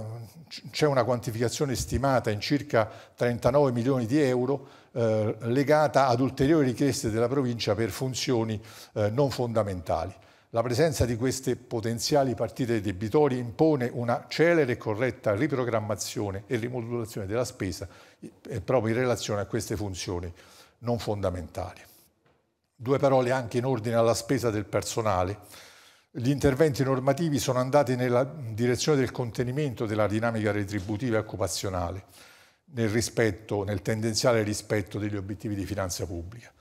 c'è una quantificazione stimata in circa 39 milioni di euro eh, legata ad ulteriori richieste della provincia per funzioni eh, non fondamentali. La presenza di queste potenziali partite debitori impone una celere e corretta riprogrammazione e rimodulazione della spesa eh, proprio in relazione a queste funzioni non fondamentali. Due parole anche in ordine alla spesa del personale. Gli interventi normativi sono andati nella direzione del contenimento della dinamica retributiva e occupazionale nel, rispetto, nel tendenziale rispetto degli obiettivi di finanza pubblica.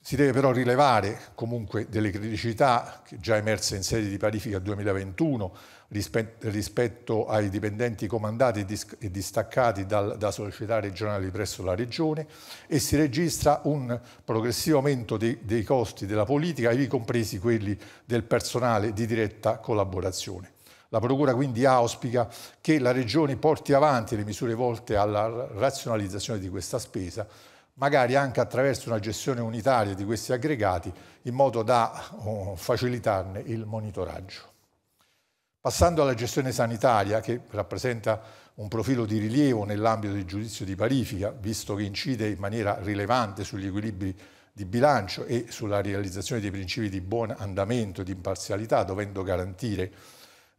Si deve però rilevare comunque delle criticità già emerse in sede di parifica 2021 rispetto ai dipendenti comandati e distaccati da società regionali presso la Regione e si registra un progressivo aumento dei costi della politica, ivi compresi quelli del personale di diretta collaborazione. La Procura quindi auspica che la Regione porti avanti le misure volte alla razionalizzazione di questa spesa, magari anche attraverso una gestione unitaria di questi aggregati, in modo da oh, facilitarne il monitoraggio. Passando alla gestione sanitaria, che rappresenta un profilo di rilievo nell'ambito del giudizio di parifica, visto che incide in maniera rilevante sugli equilibri di bilancio e sulla realizzazione dei principi di buon andamento e di imparzialità, dovendo garantire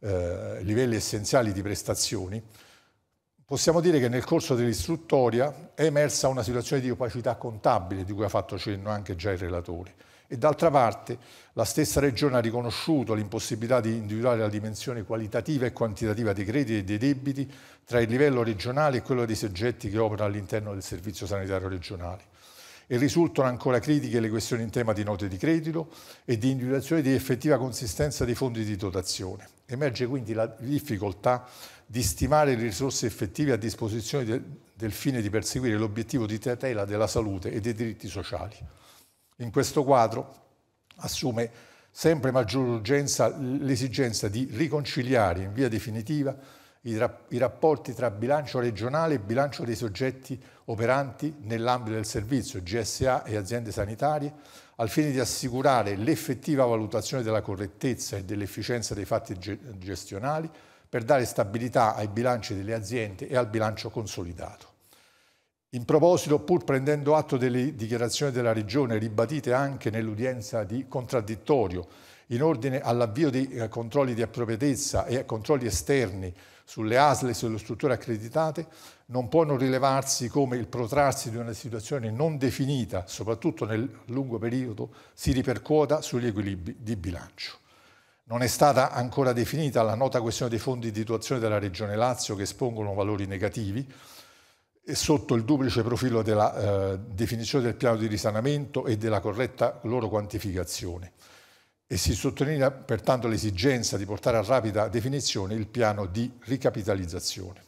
eh, livelli essenziali di prestazioni, possiamo dire che nel corso dell'istruttoria è emersa una situazione di opacità contabile di cui ha fatto cenno anche già il relatore e d'altra parte la stessa Regione ha riconosciuto l'impossibilità di individuare la dimensione qualitativa e quantitativa dei crediti e dei debiti tra il livello regionale e quello dei soggetti che operano all'interno del Servizio Sanitario Regionale e risultano ancora critiche le questioni in tema di note di credito e di individuazione di effettiva consistenza dei fondi di dotazione. Emerge quindi la difficoltà di stimare le risorse effettive a disposizione del, del fine di perseguire l'obiettivo di tutela della salute e dei diritti sociali. In questo quadro assume sempre maggior urgenza l'esigenza di riconciliare in via definitiva i, rapporti tra bilancio regionale e bilancio dei soggetti operanti nell'ambito del servizio, GSA e aziende sanitarie, al fine di assicurare l'effettiva valutazione della correttezza e dell'efficienza dei fatti gestionali per dare stabilità ai bilanci delle aziende e al bilancio consolidato. In proposito, pur prendendo atto delle dichiarazioni della Regione ribadite anche nell'udienza di contraddittorio in ordine all'avvio dei eh, controlli di appropriatezza e controlli esterni sulle ASL e sulle strutture accreditate, non può non rilevarsi come il protrarsi di una situazione non definita, soprattutto nel lungo periodo, si ripercuota sugli equilibri di bilancio. Non è stata ancora definita la nota questione dei fondi di attuazione della Regione Lazio che espongono valori negativi sotto il duplice profilo della eh, definizione del piano di risanamento e della corretta loro quantificazione e si sottolinea pertanto l'esigenza di portare a rapida definizione il piano di ricapitalizzazione.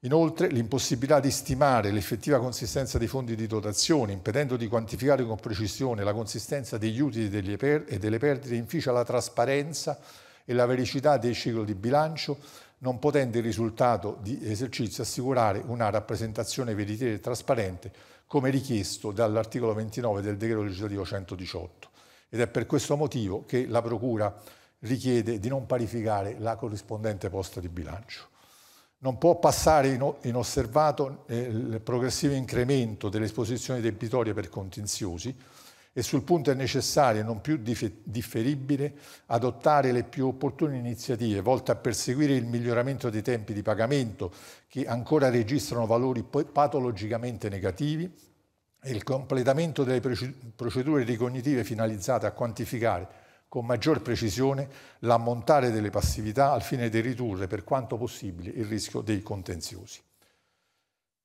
Inoltre l'impossibilità di stimare l'effettiva consistenza dei fondi di dotazione, impedendo di quantificare con precisione la consistenza degli utili e delle perdite, inficia la trasparenza e la vericità dei ciclo di bilancio, non potendo il risultato di esercizio assicurare una rappresentazione veritiera e trasparente, come richiesto dall'articolo 29 del decreto legislativo 118 ed è per questo motivo che la Procura richiede di non parificare la corrispondente posta di bilancio. Non può passare inosservato eh, il progressivo incremento delle esposizioni debitorie per contenziosi e sul punto è necessario e non più differibile adottare le più opportune iniziative volte a perseguire il miglioramento dei tempi di pagamento che ancora registrano valori patologicamente negativi il completamento delle procedure ricognitive finalizzate a quantificare con maggior precisione l'ammontare delle passività al fine di ridurre per quanto possibile il rischio dei contenziosi.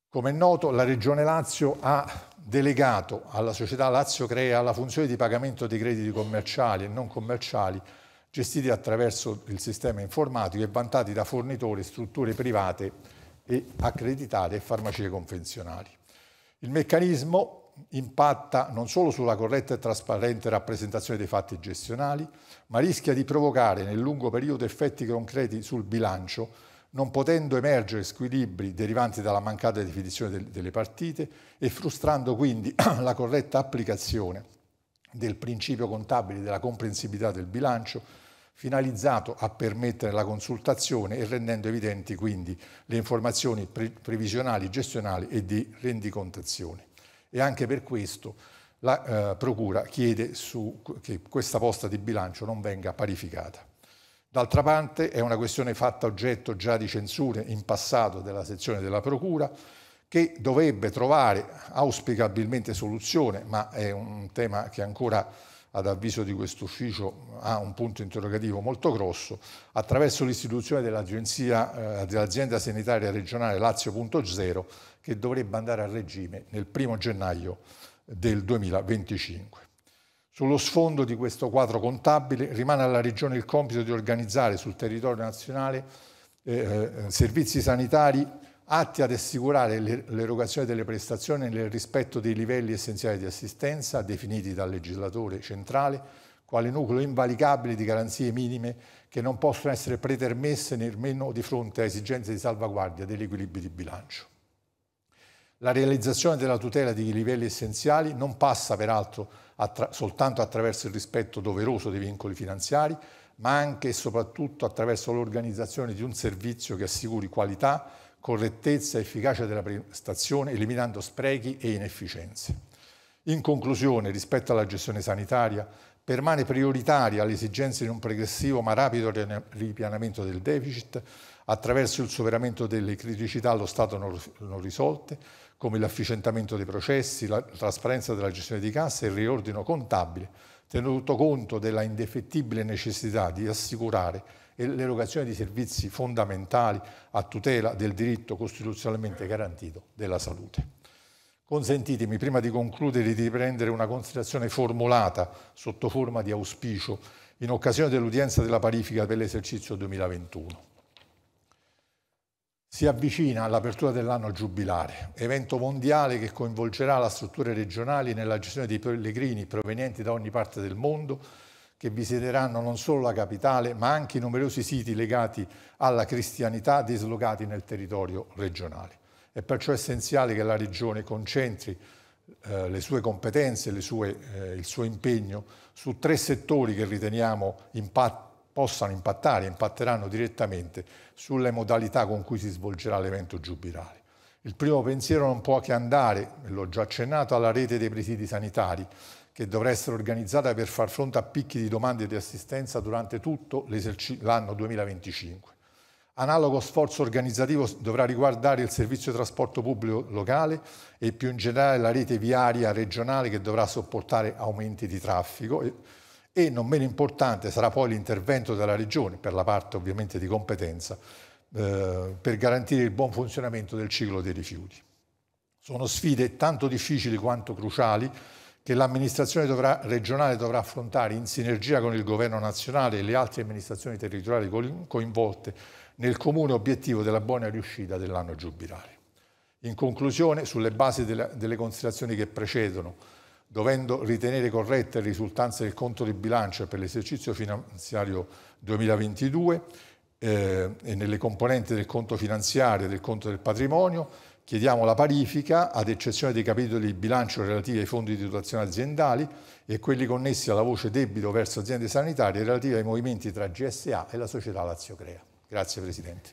Come è noto, la Regione Lazio ha delegato alla società Lazio Crea la funzione di pagamento dei crediti commerciali e non commerciali gestiti attraverso il sistema informatico e vantati da fornitori, strutture private e accreditate e farmacie convenzionali. Il meccanismo impatta non solo sulla corretta e trasparente rappresentazione dei fatti gestionali, ma rischia di provocare nel lungo periodo effetti concreti sul bilancio, non potendo emergere squilibri derivanti dalla mancata definizione delle partite e frustrando quindi la corretta applicazione del principio contabile della comprensibilità del bilancio finalizzato a permettere la consultazione e rendendo evidenti quindi le informazioni pre previsionali, gestionali e di rendicontazione. E anche per questo la eh, Procura chiede su, che questa posta di bilancio non venga parificata. D'altra parte è una questione fatta oggetto già di censure in passato della sezione della Procura che dovrebbe trovare auspicabilmente soluzione, ma è un tema che ancora ad avviso di questo ufficio ha un punto interrogativo molto grosso, attraverso l'istituzione dell'agenzia, eh, dell'azienda sanitaria regionale Lazio.0 che dovrebbe andare a regime nel 1 gennaio del 2025. Sullo sfondo di questo quadro contabile rimane alla Regione il compito di organizzare sul territorio nazionale eh, eh servizi sanitari atti ad assicurare l'erogazione delle prestazioni nel rispetto dei livelli essenziali di assistenza definiti dal legislatore centrale quale nucleo invalicabile di garanzie minime che non possono essere pretermesse nemmeno di fronte a esigenze di salvaguardia degli equilibri di bilancio. La realizzazione della tutela dei livelli essenziali non passa peraltro attra soltanto attraverso il rispetto doveroso dei vincoli finanziari, ma anche e soprattutto attraverso l'organizzazione di un servizio che assicuri qualità, correttezza e efficacia della prestazione, eliminando sprechi e inefficienze. In conclusione, rispetto alla gestione sanitaria, permane prioritaria l'esigenza di un progressivo ma rapido ripianamento del deficit attraverso il superamento delle criticità allo Stato non risolte, come l'efficientamento dei processi, la trasparenza della gestione di cassa e il riordino contabile, tenuto conto della indefettibile necessità di assicurare e l'erogazione di servizi fondamentali a tutela del diritto costituzionalmente garantito della salute. Consentitemi, prima di concludere, di riprendere una considerazione formulata sotto forma di auspicio in occasione dell'udienza della parifica per l'esercizio 2021. Si avvicina all'apertura dell'anno giubilare, evento mondiale che coinvolgerà le strutture regionali nella gestione dei pellegrini provenienti da ogni parte del mondo che visiteranno non solo la capitale, ma anche i numerosi siti legati alla cristianità dislocati nel territorio regionale. È perciò essenziale che la Regione concentri eh, le sue competenze, le sue, eh, il suo impegno su tre settori che riteniamo impatt possano impattare, impatteranno direttamente sulle modalità con cui si svolgerà l'evento giubilare. Il primo pensiero non può che andare, l'ho già accennato, alla rete dei presidi sanitari, che dovrà essere organizzata per far fronte a picchi di domande di assistenza durante tutto l'anno 2025. Analogo sforzo organizzativo dovrà riguardare il servizio di trasporto pubblico locale e più in generale la rete viaria regionale che dovrà sopportare aumenti di traffico e, non meno importante sarà poi l'intervento della Regione, per la parte ovviamente di competenza, eh, per garantire il buon funzionamento del ciclo dei rifiuti. Sono sfide tanto difficili quanto cruciali che l'amministrazione dovrà, regionale dovrà affrontare in sinergia con il governo nazionale e le altre amministrazioni territoriali coinvolte nel comune obiettivo della buona riuscita dell'anno giubilare. In conclusione, sulle basi delle, delle considerazioni che precedono, dovendo ritenere corrette le risultanze del conto di bilancio per l'esercizio finanziario 2022 eh, e nelle componenti del conto finanziario e del conto del patrimonio, Chiediamo la parifica, ad eccezione dei capitoli di bilancio relativi ai fondi di dotazione aziendali e quelli connessi alla voce debito verso aziende sanitarie relativi ai movimenti tra GSA e la società Lazio Crea. Grazie Presidente.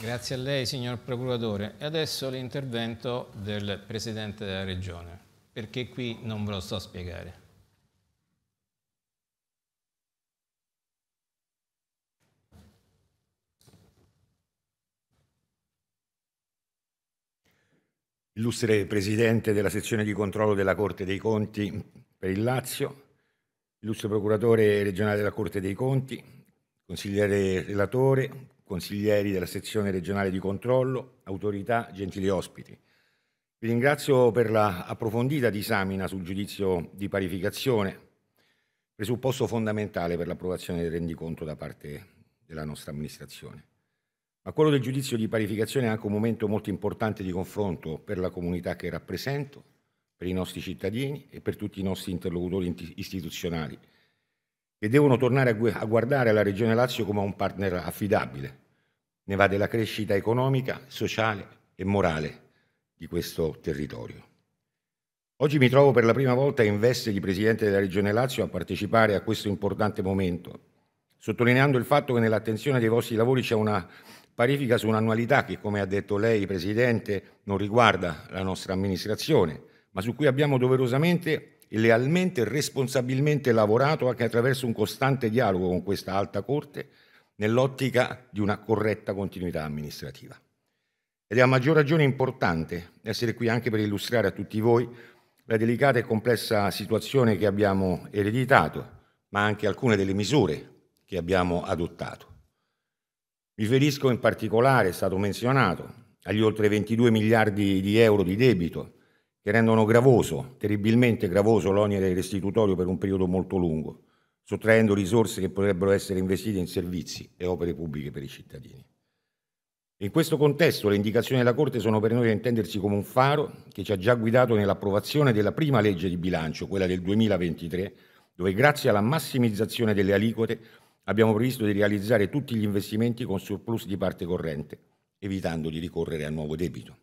Grazie a lei, signor Procuratore. E adesso l'intervento del Presidente della Regione, perché qui non ve lo sto a spiegare. illustre Presidente della sezione di controllo della Corte dei Conti per il Lazio, illustre Procuratore regionale della Corte dei Conti, consigliere relatore, consiglieri della sezione regionale di controllo, autorità, gentili ospiti. Vi ringrazio per l'approfondita disamina sul giudizio di parificazione, presupposto fondamentale per l'approvazione del rendiconto da parte della nostra amministrazione. Ma quello del giudizio di parificazione è anche un momento molto importante di confronto per la comunità che rappresento, per i nostri cittadini e per tutti i nostri interlocutori istituzionali, che devono tornare a guardare la Regione Lazio come un partner affidabile. Ne va della crescita economica, sociale e morale di questo territorio. Oggi mi trovo per la prima volta in veste di Presidente della Regione Lazio a partecipare a questo importante momento, sottolineando il fatto che nell'attenzione dei vostri lavori c'è una parifica su un'annualità che, come ha detto lei, Presidente, non riguarda la nostra amministrazione, ma su cui abbiamo doverosamente e lealmente e responsabilmente lavorato anche attraverso un costante dialogo con questa alta Corte nell'ottica di una corretta continuità amministrativa. Ed è a maggior ragione importante essere qui anche per illustrare a tutti voi la delicata e complessa situazione che abbiamo ereditato, ma anche alcune delle misure che abbiamo adottato. Mi riferisco in particolare, è stato menzionato, agli oltre 22 miliardi di euro di debito che rendono gravoso, terribilmente gravoso l'onere restitutorio per un periodo molto lungo, sottraendo risorse che potrebbero essere investite in servizi e opere pubbliche per i cittadini. In questo contesto le indicazioni della Corte sono per noi da intendersi come un faro che ci ha già guidato nell'approvazione della prima legge di bilancio, quella del 2023, dove grazie alla massimizzazione delle aliquote abbiamo previsto di realizzare tutti gli investimenti con surplus di parte corrente, evitando di ricorrere a nuovo debito.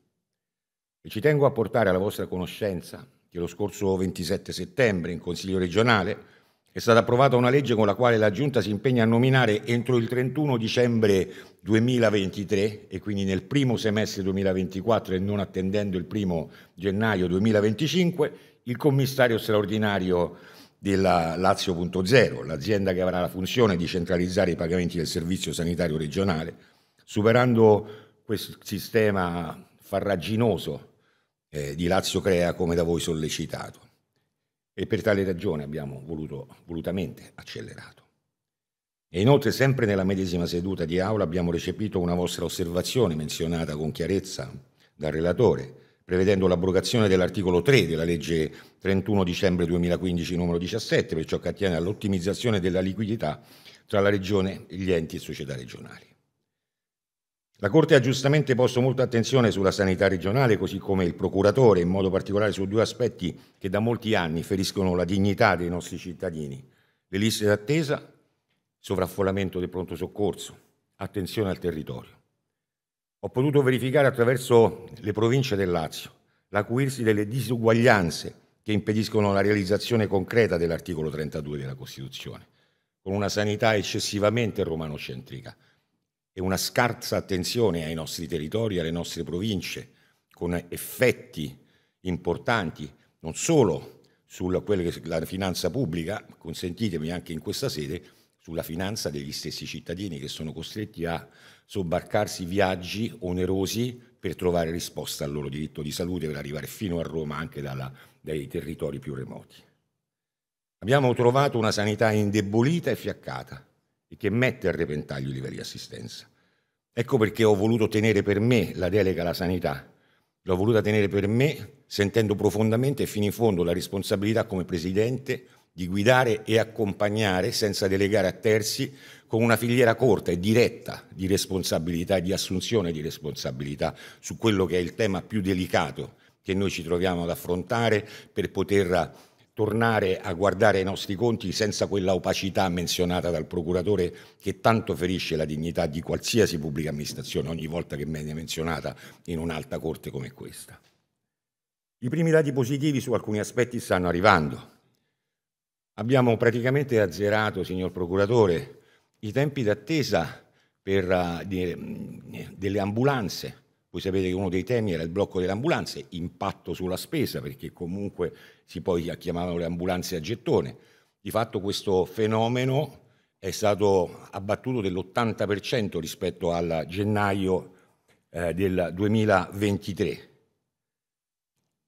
E ci tengo a portare alla vostra conoscenza che lo scorso 27 settembre in Consiglio regionale è stata approvata una legge con la quale la Giunta si impegna a nominare entro il 31 dicembre 2023 e quindi nel primo semestre 2024 e non attendendo il primo gennaio 2025 il commissario straordinario della Lazio.0, l'azienda che avrà la funzione di centralizzare i pagamenti del servizio sanitario regionale, superando questo sistema farraginoso eh, di Lazio Crea come da voi sollecitato. E per tale ragione abbiamo voluto volutamente accelerato. E inoltre, sempre nella medesima seduta di aula, abbiamo recepito una vostra osservazione menzionata con chiarezza dal relatore, prevedendo l'abrogazione dell'articolo 3 della legge 31 dicembre 2015 numero 17 per ciò che attiene all'ottimizzazione della liquidità tra la Regione, gli enti e società regionali. La Corte ha giustamente posto molta attenzione sulla sanità regionale, così come il procuratore, in modo particolare su due aspetti che da molti anni feriscono la dignità dei nostri cittadini, le liste d'attesa, sovraffollamento del pronto soccorso, attenzione al territorio ho potuto verificare attraverso le province del Lazio l'acuirsi delle disuguaglianze che impediscono la realizzazione concreta dell'articolo 32 della Costituzione, con una sanità eccessivamente romanocentrica e una scarsa attenzione ai nostri territori, alle nostre province, con effetti importanti non solo sulla finanza pubblica, consentitemi anche in questa sede, sulla finanza degli stessi cittadini che sono costretti a sobbarcarsi viaggi onerosi per trovare risposta al loro diritto di salute per arrivare fino a Roma anche dalla, dai territori più remoti. Abbiamo trovato una sanità indebolita e fiaccata e che mette a repentaglio i livelli di assistenza. Ecco perché ho voluto tenere per me la delega alla sanità, l'ho voluta tenere per me sentendo profondamente e fino in fondo la responsabilità come presidente di guidare e accompagnare senza delegare a terzi con una filiera corta e diretta di responsabilità e di assunzione di responsabilità su quello che è il tema più delicato che noi ci troviamo ad affrontare per poter tornare a guardare i nostri conti senza quella opacità menzionata dal procuratore che tanto ferisce la dignità di qualsiasi pubblica amministrazione ogni volta che viene menzionata in un'alta corte come questa. I primi dati positivi su alcuni aspetti stanno arrivando. Abbiamo praticamente azzerato, signor Procuratore, i tempi d'attesa per uh, delle ambulanze. Voi sapete che uno dei temi era il blocco delle ambulanze, impatto sulla spesa, perché comunque si poi chiamavano le ambulanze a gettone. Di fatto questo fenomeno è stato abbattuto dell'80% rispetto al gennaio eh, del 2023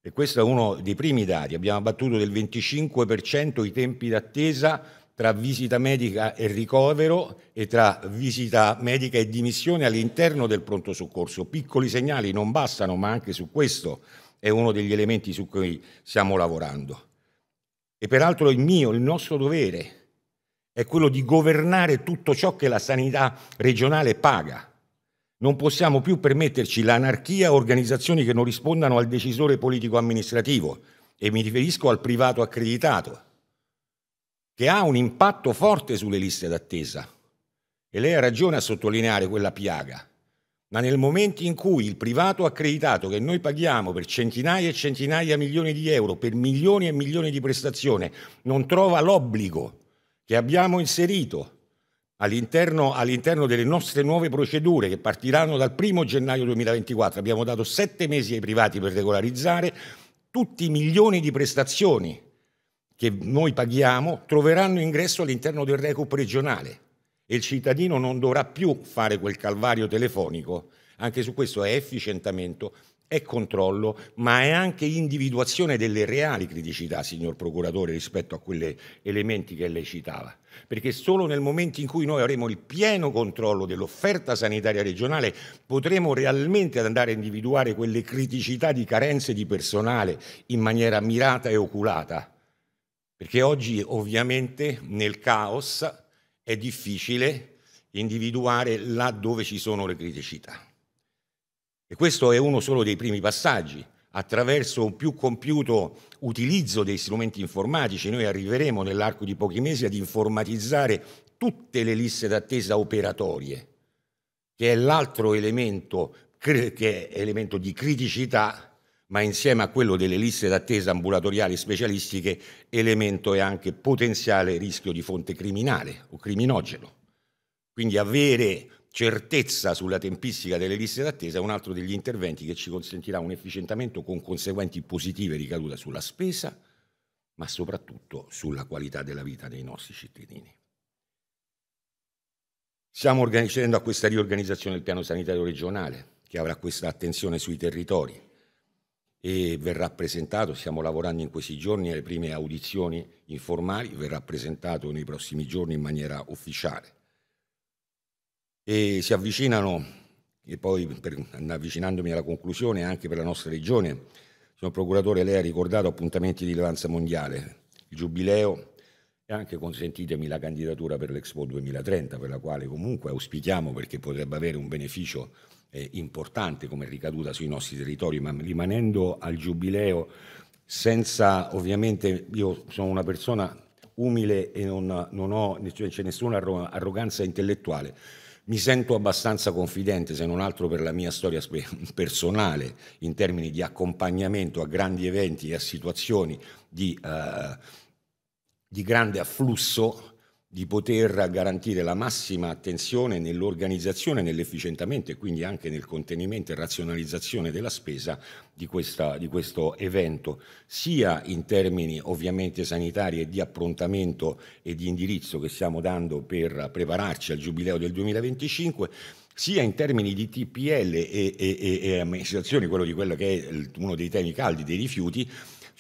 e questo è uno dei primi dati, abbiamo abbattuto del 25% i tempi d'attesa tra visita medica e ricovero e tra visita medica e dimissione all'interno del pronto soccorso. Piccoli segnali non bastano, ma anche su questo è uno degli elementi su cui stiamo lavorando. E peraltro il mio, il nostro dovere è quello di governare tutto ciò che la sanità regionale paga non possiamo più permetterci l'anarchia a organizzazioni che non rispondano al decisore politico-amministrativo e mi riferisco al privato accreditato, che ha un impatto forte sulle liste d'attesa. E lei ha ragione a sottolineare quella piaga. Ma nel momento in cui il privato accreditato che noi paghiamo per centinaia e centinaia di milioni di euro, per milioni e milioni di prestazioni, non trova l'obbligo che abbiamo inserito All'interno, all'interno, delle nostre nuove procedure che partiranno dal 1 gennaio 2024, abbiamo dato sette mesi ai privati per regolarizzare, tutti i milioni di prestazioni che noi paghiamo troveranno ingresso all'interno del recup regionale e il cittadino non dovrà più fare quel calvario telefonico, anche su questo è efficientamento è controllo, ma è anche individuazione delle reali criticità, signor Procuratore, rispetto a quegli elementi che lei citava. Perché solo nel momento in cui noi avremo il pieno controllo dell'offerta sanitaria regionale potremo realmente andare a individuare quelle criticità di carenze di personale in maniera mirata e oculata. Perché oggi ovviamente nel caos è difficile individuare là dove ci sono le criticità. E questo è uno solo dei primi passaggi. Attraverso un più compiuto utilizzo dei strumenti informatici noi arriveremo nell'arco di pochi mesi ad informatizzare tutte le liste d'attesa operatorie, che è l'altro elemento, che è elemento di criticità, ma insieme a quello delle liste d'attesa ambulatoriali specialistiche, elemento e anche potenziale rischio di fonte criminale o criminogeno. Quindi avere certezza sulla tempistica delle liste d'attesa è un altro degli interventi che ci consentirà un efficientamento con conseguenti positive ricadute sulla spesa, ma soprattutto sulla qualità della vita dei nostri cittadini. Stiamo organizzando a questa riorganizzazione del piano sanitario regionale, che avrà questa attenzione sui territori e verrà presentato, stiamo lavorando in questi giorni alle prime audizioni informali, verrà presentato nei prossimi giorni in maniera ufficiale e si avvicinano, e poi per, avvicinandomi alla conclusione anche per la nostra regione, signor Procuratore, lei ha ricordato appuntamenti di rilevanza mondiale, il Giubileo e anche, consentitemi, la candidatura per l'Expo 2030, per la quale comunque auspichiamo perché potrebbe avere un beneficio eh, importante come ricaduta sui nostri territori, ma rimanendo al Giubileo senza ovviamente io sono una persona umile e non, non ho nessuna arroganza intellettuale, mi sento abbastanza confidente, se non altro per la mia storia personale, in termini di accompagnamento a grandi eventi e a situazioni di, eh, di grande afflusso di poter garantire la massima attenzione nell'organizzazione, nell'efficientamento e quindi anche nel contenimento e razionalizzazione della spesa di, questa, di, questo evento, sia in termini ovviamente sanitari e di approntamento e di indirizzo che stiamo dando per prepararci al giubileo del 2025, sia in termini di TPL e, e, e, e amministrazioni, quello di quello che è uno dei temi caldi dei rifiuti,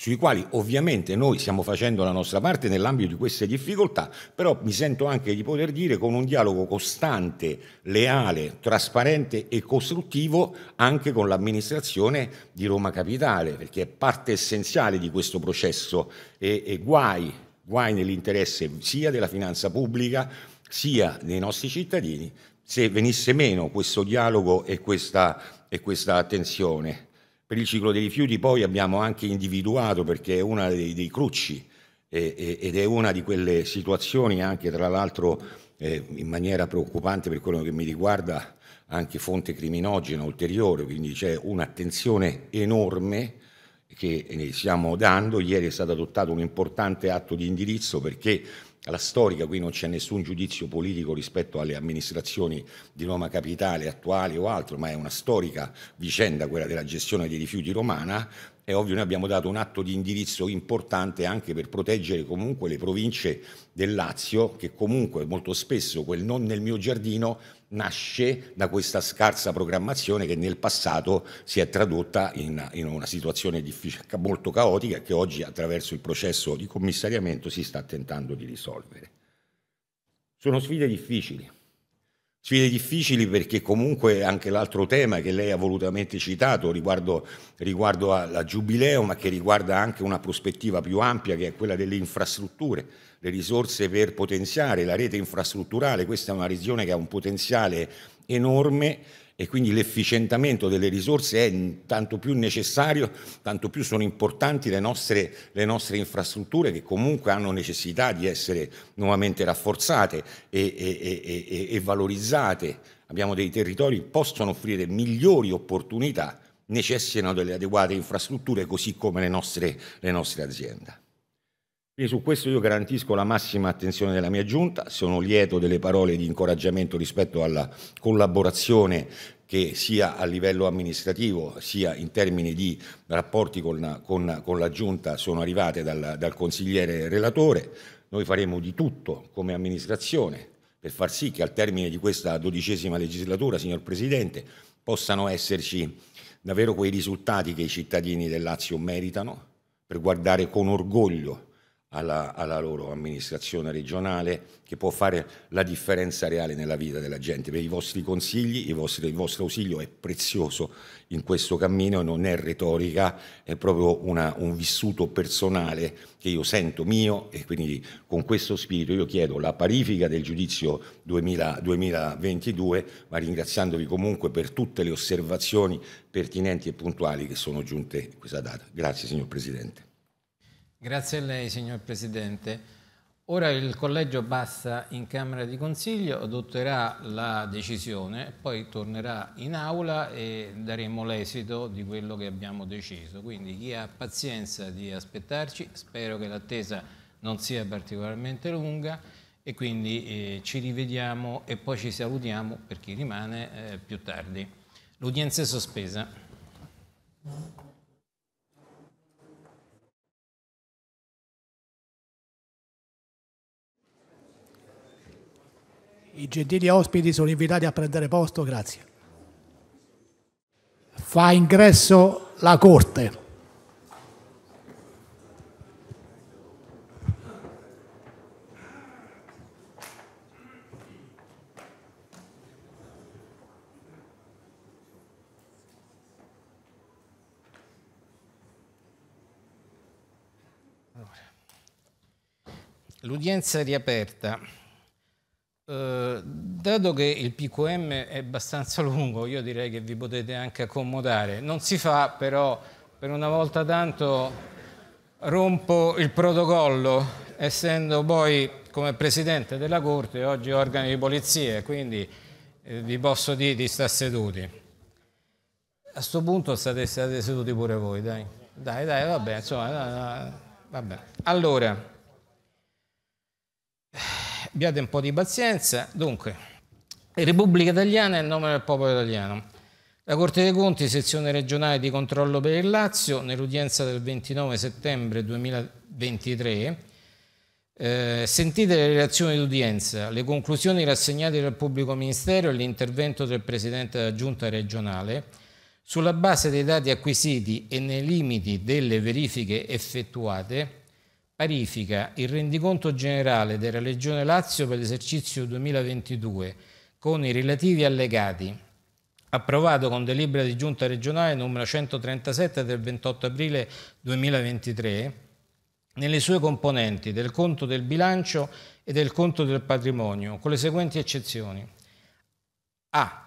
sui quali ovviamente noi stiamo facendo la nostra parte nell'ambito di queste difficoltà, però mi sento anche di poter dire con un dialogo costante, leale, trasparente e costruttivo anche con l'amministrazione di Roma Capitale, perché è parte essenziale di questo processo e, e guai, guai nell'interesse sia della finanza pubblica sia dei nostri cittadini se venisse meno questo dialogo e questa, e questa attenzione. Per il ciclo dei rifiuti poi abbiamo anche individuato, perché è uno dei, dei crucci eh, eh, ed è una di quelle situazioni anche tra l'altro eh, in maniera preoccupante per quello che mi riguarda anche fonte criminogena ulteriore, quindi c'è un'attenzione enorme che ne eh, stiamo dando. Ieri è stato adottato un importante atto di indirizzo perché alla storica, qui non c'è nessun giudizio politico rispetto alle amministrazioni di Roma Capitale attuali o altro, ma è una storica vicenda quella della gestione dei rifiuti romana è ovvio noi abbiamo dato un atto di indirizzo importante anche per proteggere comunque le province del Lazio, che comunque molto spesso quel non nel mio giardino nasce da questa scarsa programmazione che nel passato si è tradotta in, in una situazione difficile, molto caotica che oggi attraverso il processo di commissariamento si sta tentando di risolvere. Sono sfide difficili, Sfide difficili perché comunque anche l'altro tema che lei ha volutamente citato riguardo, riguardo alla Giubileo, ma che riguarda anche una prospettiva più ampia che è quella delle infrastrutture, le risorse per potenziare la rete infrastrutturale. Questa è una regione che ha un potenziale enorme e quindi l'efficientamento delle risorse è tanto più necessario, tanto più sono importanti le nostre, le nostre infrastrutture che comunque hanno necessità di essere nuovamente rafforzate e, e, e, e valorizzate. Abbiamo dei territori che possono offrire migliori opportunità, necessitano delle adeguate infrastrutture così come le nostre, le nostre aziende. E su questo io garantisco la massima attenzione della mia giunta, sono lieto delle parole di incoraggiamento rispetto alla collaborazione che sia a livello amministrativo sia in termini di rapporti con, con, con la giunta sono arrivate dal, dal consigliere relatore. Noi faremo di tutto come amministrazione per far sì che al termine di questa dodicesima legislatura, signor Presidente, possano esserci davvero quei risultati che i cittadini del Lazio meritano per guardare con orgoglio alla, alla, loro amministrazione regionale che può fare la differenza reale nella vita della gente. Per i vostri consigli, i vostri, il vostro ausilio è prezioso in questo cammino, non è retorica, è proprio una, un vissuto personale che io sento mio e quindi con questo spirito io chiedo la parifica del giudizio 2000, 2022, ma ringraziandovi comunque per tutte le osservazioni pertinenti e puntuali che sono giunte in questa data. Grazie signor Presidente. Grazie a lei, signor Presidente. Ora il collegio passa in Camera di Consiglio, adotterà la decisione, poi tornerà in aula e daremo l'esito di quello che abbiamo deciso. Quindi chi ha pazienza di aspettarci, spero che l'attesa non sia particolarmente lunga e quindi eh, ci rivediamo e poi ci salutiamo per chi rimane eh, più tardi. L'udienza è sospesa. I gentili ospiti sono invitati a prendere posto, grazie. Fa ingresso la Corte. L'udienza è riaperta. Eh, dato che il PQM è abbastanza lungo, io direi che vi potete anche accomodare. Non si fa però, per una volta tanto, rompo il protocollo, essendo poi come Presidente della Corte oggi organi di polizia, quindi eh, vi posso dire di stare seduti. A questo punto state, state, seduti pure voi, dai. Dai, dai, vabbè, insomma, vabbè. Allora abbiate un po' di pazienza. Dunque, Repubblica Italiana è il nome del popolo italiano. La Corte dei Conti, sezione regionale di controllo per il Lazio, nell'udienza del 29 settembre 2023, eh, sentite le relazioni d'udienza, le conclusioni rassegnate dal pubblico ministero e l'intervento del Presidente della Giunta regionale, sulla base dei dati acquisiti e nei limiti delle verifiche effettuate, Parifica il rendiconto generale della Regione Lazio per l'esercizio 2022 con i relativi allegati, approvato con delibera di giunta regionale numero 137 del 28 aprile 2023, nelle sue componenti del conto del bilancio e del conto del patrimonio, con le seguenti eccezioni. A.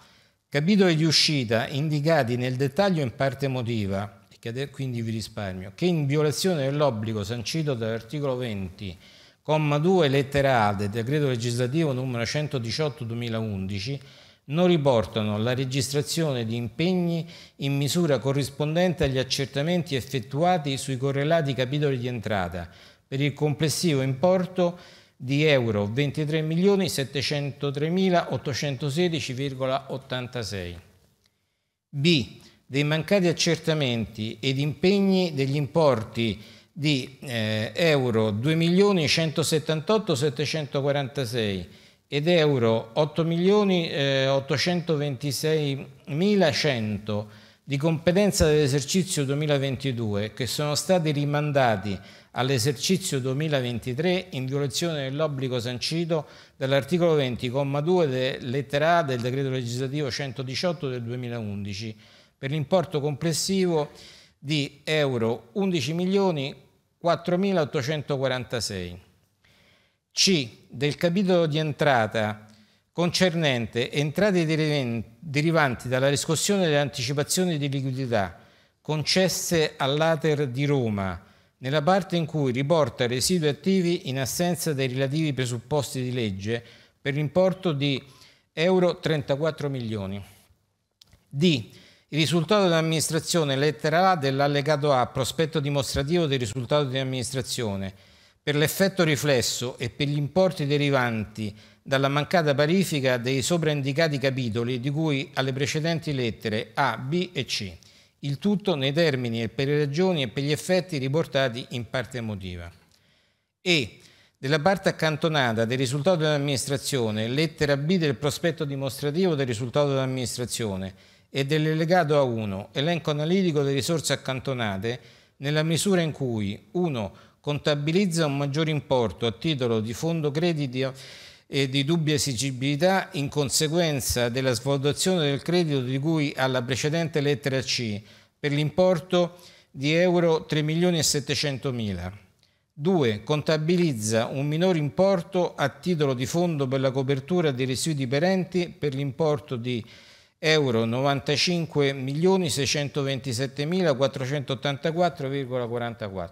Capitoli di uscita indicati nel dettaglio in parte emotiva, che quindi vi risparmio, che in violazione dell'obbligo sancito dall'articolo 20, comma 2, lettera A del decreto legislativo numero 118-2011, non riportano la registrazione di impegni in misura corrispondente agli accertamenti effettuati sui correlati capitoli di entrata per il complessivo importo di euro 23.703.816,86. B dei mancati accertamenti ed impegni degli importi di eh, euro 2.178.746 ed euro 8.826.100 eh, di competenza dell'esercizio 2022 che sono stati rimandati all'esercizio 2023 in violazione dell'obbligo sancito dall'articolo 20,2 lettera A del decreto legislativo 118 del 2011 per l'importo complessivo di euro 11 milioni 4.846. C. Del capitolo di entrata concernente entrate derivanti dalla riscossione delle anticipazioni di liquidità concesse all'Ater di Roma, nella parte in cui riporta residui attivi in assenza dei relativi presupposti di legge per l'importo di euro 34 milioni. D. Il risultato dell'amministrazione, lettera A dell'allegato A, prospetto dimostrativo del risultato di amministrazione, per l'effetto riflesso e per gli importi derivanti dalla mancata parifica dei sopraindicati capitoli di cui alle precedenti lettere A, B e C, il tutto nei termini e per le ragioni e per gli effetti riportati in parte emotiva. E della parte accantonata del risultato dell'amministrazione, lettera B del prospetto dimostrativo del risultato dell'amministrazione, e dell'elegato A1, elenco analitico delle risorse accantonate, nella misura in cui 1. contabilizza un maggior importo a titolo di fondo crediti e di dubbia esigibilità in conseguenza della svalutazione del credito di cui alla precedente lettera C per l'importo di euro 3.700.000. 2. Contabilizza un minor importo a titolo di fondo per la copertura dei residui perenti per l'importo di euro 95.627.484,44.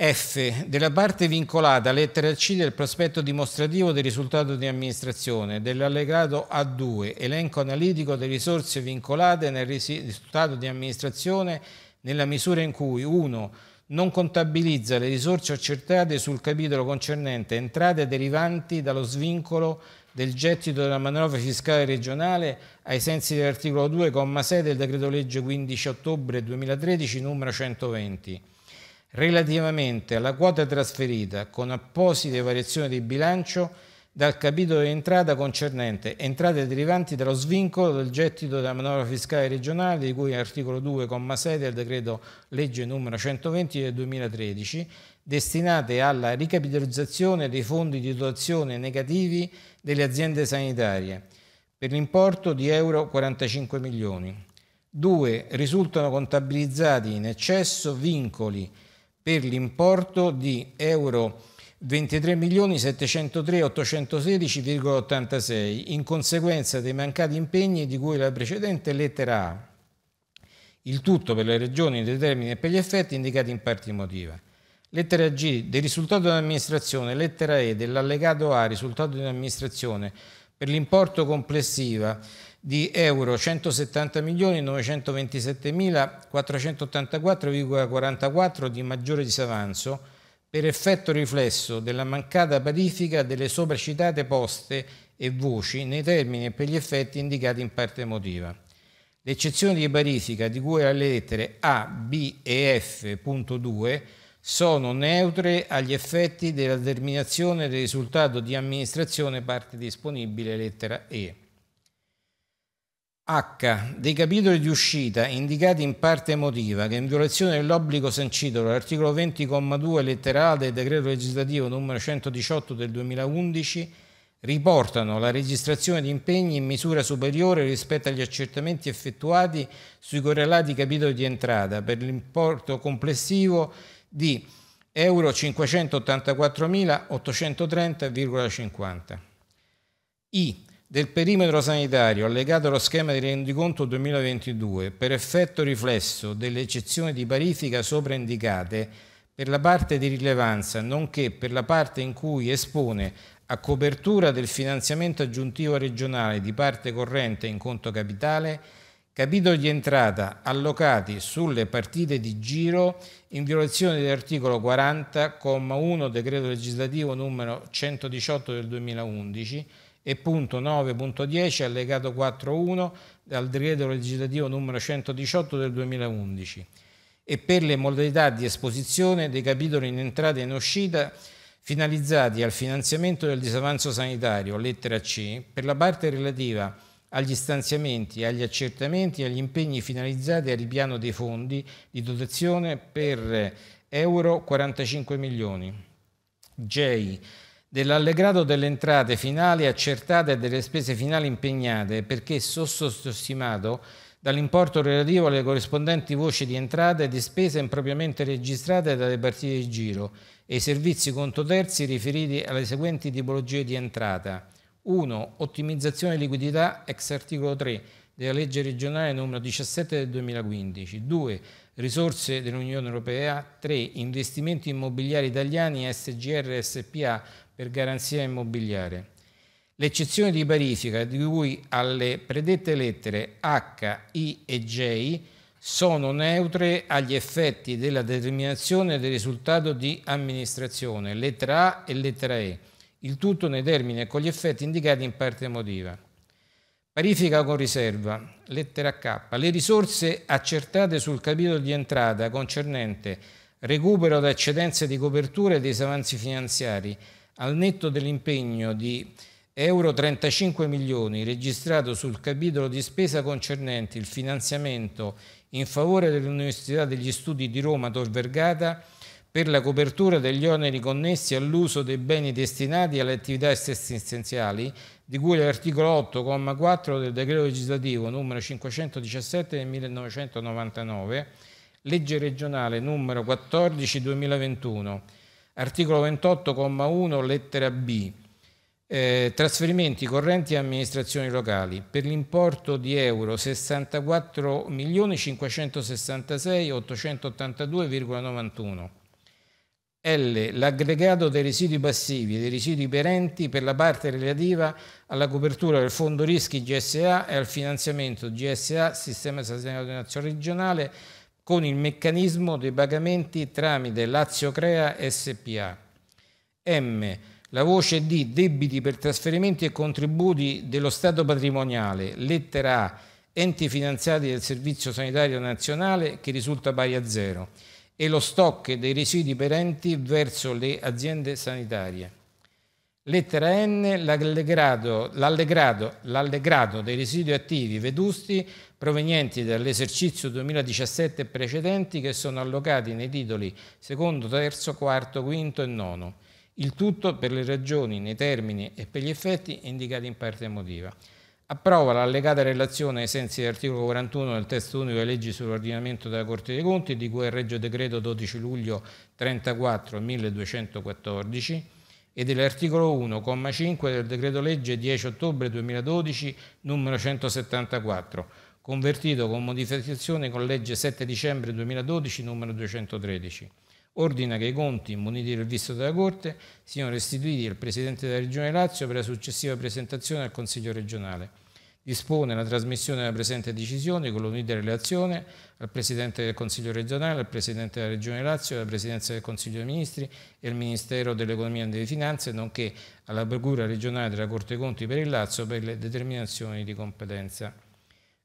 F. Della parte vincolata, lettera C del prospetto dimostrativo del risultato di amministrazione, dell'allegato A2, elenco analitico delle risorse vincolate nel risultato di amministrazione nella misura in cui 1. Non contabilizza le risorse accertate sul capitolo concernente entrate derivanti dallo svincolo del gettito della manovra fiscale regionale ai sensi dell'articolo 2,6 del decreto legge 15 ottobre 2013 numero 120 relativamente alla quota trasferita con apposite variazioni di bilancio dal capitolo di entrata concernente entrate derivanti dallo svincolo del gettito della manovra fiscale regionale di cui articolo 2,6 del decreto legge numero 120 del 2013 destinate alla ricapitalizzazione dei fondi di dotazione negativi delle aziende sanitarie per l'importo di euro 45 milioni. 2. Risultano contabilizzati in eccesso vincoli per l'importo di euro 23.703.816,86 in conseguenza dei mancati impegni di cui la precedente lettera A. Il tutto per le regioni dei termini e per gli effetti indicati in parte emotiva. Lettera G del risultato dell'amministrazione, lettera E dell'allegato A risultato dell'amministrazione per l'importo complessivo di euro 170.927.484,44 di maggiore disavanzo per effetto riflesso della mancata parifica delle sopracitate poste e voci nei termini e per gli effetti indicati in parte emotiva. L'eccezione di parifica di cui alle lettere A, B e F.2 sono neutre agli effetti della determinazione del risultato di amministrazione parte disponibile lettera E. H. Dei capitoli di uscita indicati in parte emotiva che in violazione dell'obbligo sancito dall'articolo 20,2 lettera A del decreto legislativo numero 118 del 2011 riportano la registrazione di impegni in misura superiore rispetto agli accertamenti effettuati sui correlati capitoli di entrata per l'importo complessivo di euro 584.830,50. I del perimetro sanitario allegato allo schema di rendiconto 2022 per effetto riflesso delle eccezioni di parifica sopra indicate per la parte di rilevanza, nonché per la parte in cui espone a copertura del finanziamento aggiuntivo regionale di parte corrente in conto capitale, capitoli di entrata allocati sulle partite di giro in violazione dell'articolo 40,1 decreto legislativo numero 118 del 2011 e punto 9.10 allegato 4.1 al decreto legislativo numero 118 del 2011 e per le modalità di esposizione dei capitoli in entrata e in uscita finalizzati al finanziamento del disavanzo sanitario, lettera C, per la parte relativa agli stanziamenti, agli accertamenti e agli impegni finalizzati al ripiano dei fondi di dotazione per euro 45 milioni. J dell'allegrato delle entrate finali accertate e delle spese finali impegnate, perché sottostimato dall'importo relativo alle corrispondenti voci di entrate e di spese impropriamente registrate dalle partite di giro e i servizi conto terzi riferiti alle seguenti tipologie di entrata. 1. Ottimizzazione liquidità ex articolo 3 della legge regionale numero 17 del 2015. 2. Risorse dell'Unione Europea. 3. Investimenti immobiliari italiani SGR SPA per garanzia immobiliare. L'eccezione di parifica di cui alle predette lettere H, I e J sono neutre agli effetti della determinazione del risultato di amministrazione, lettera A e lettera E, il tutto nei termini e con gli effetti indicati in parte emotiva. Parifica con riserva, lettera K. Le risorse accertate sul capitolo di entrata concernente recupero da eccedenze di copertura e disavanzi finanziari al netto dell'impegno di euro 35 milioni registrato sul capitolo di spesa concernente il finanziamento in favore dell'Università degli Studi di Roma Tor Vergata per la copertura degli oneri connessi all'uso dei beni destinati alle attività assistenziali di cui l'articolo 8,4 del decreto legislativo numero 517 del 1999, legge regionale numero 14 2021 Articolo 28,1 lettera B. Eh, trasferimenti correnti a amministrazioni locali per l'importo di euro 64.566.882,91. L. L'aggregato dei residui passivi e dei residui perenti per la parte relativa alla copertura del fondo rischi GSA e al finanziamento GSA Sistema Sanitario Nazionale regionale con il meccanismo dei pagamenti tramite Lazio Crea SPA. M. La voce D. Debiti per trasferimenti e contributi dello Stato patrimoniale. Lettera A. Enti finanziati del Servizio Sanitario Nazionale che risulta pari a zero. E lo stock dei residui per enti verso le aziende sanitarie. Lettera N, l'allegrato, l'allegrato, l'allegrato dei residui attivi vedusti provenienti dall'esercizio 2017 e precedenti che sono allocati nei titoli secondo, terzo, quarto, quinto e nono. Il tutto per le ragioni, nei termini e per gli effetti indicati in parte emotiva. Approva l'allegata relazione ai sensi dell'articolo 41 del testo unico delle leggi sull'ordinamento della Corte dei Conti, di cui al Regio Decreto 12 luglio 34 1214 e dell'articolo 1, comma 5 del decreto legge 10 ottobre 2012 numero 174, convertito con modificazione con legge 7 dicembre 2012 numero 213. Ordina che i conti immuniti del visto della Corte siano restituiti al Presidente della Regione Lazio per la successiva presentazione al Consiglio regionale dispone la trasmissione della presente decisione con l'unita relazione al Presidente del Consiglio regionale, al Presidente della Regione Lazio, alla Presidenza del Consiglio dei Ministri e al Ministero dell'Economia e delle Finanze, nonché alla Procura regionale della Corte dei Conti per il Lazio per le determinazioni di competenza.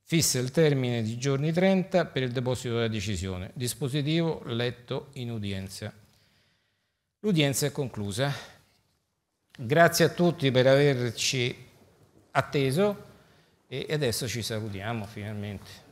Fissa il termine di giorni 30 per il deposito della decisione. Dispositivo letto in udienza. L'udienza è conclusa. Grazie a tutti per averci atteso e adesso ci salutiamo finalmente.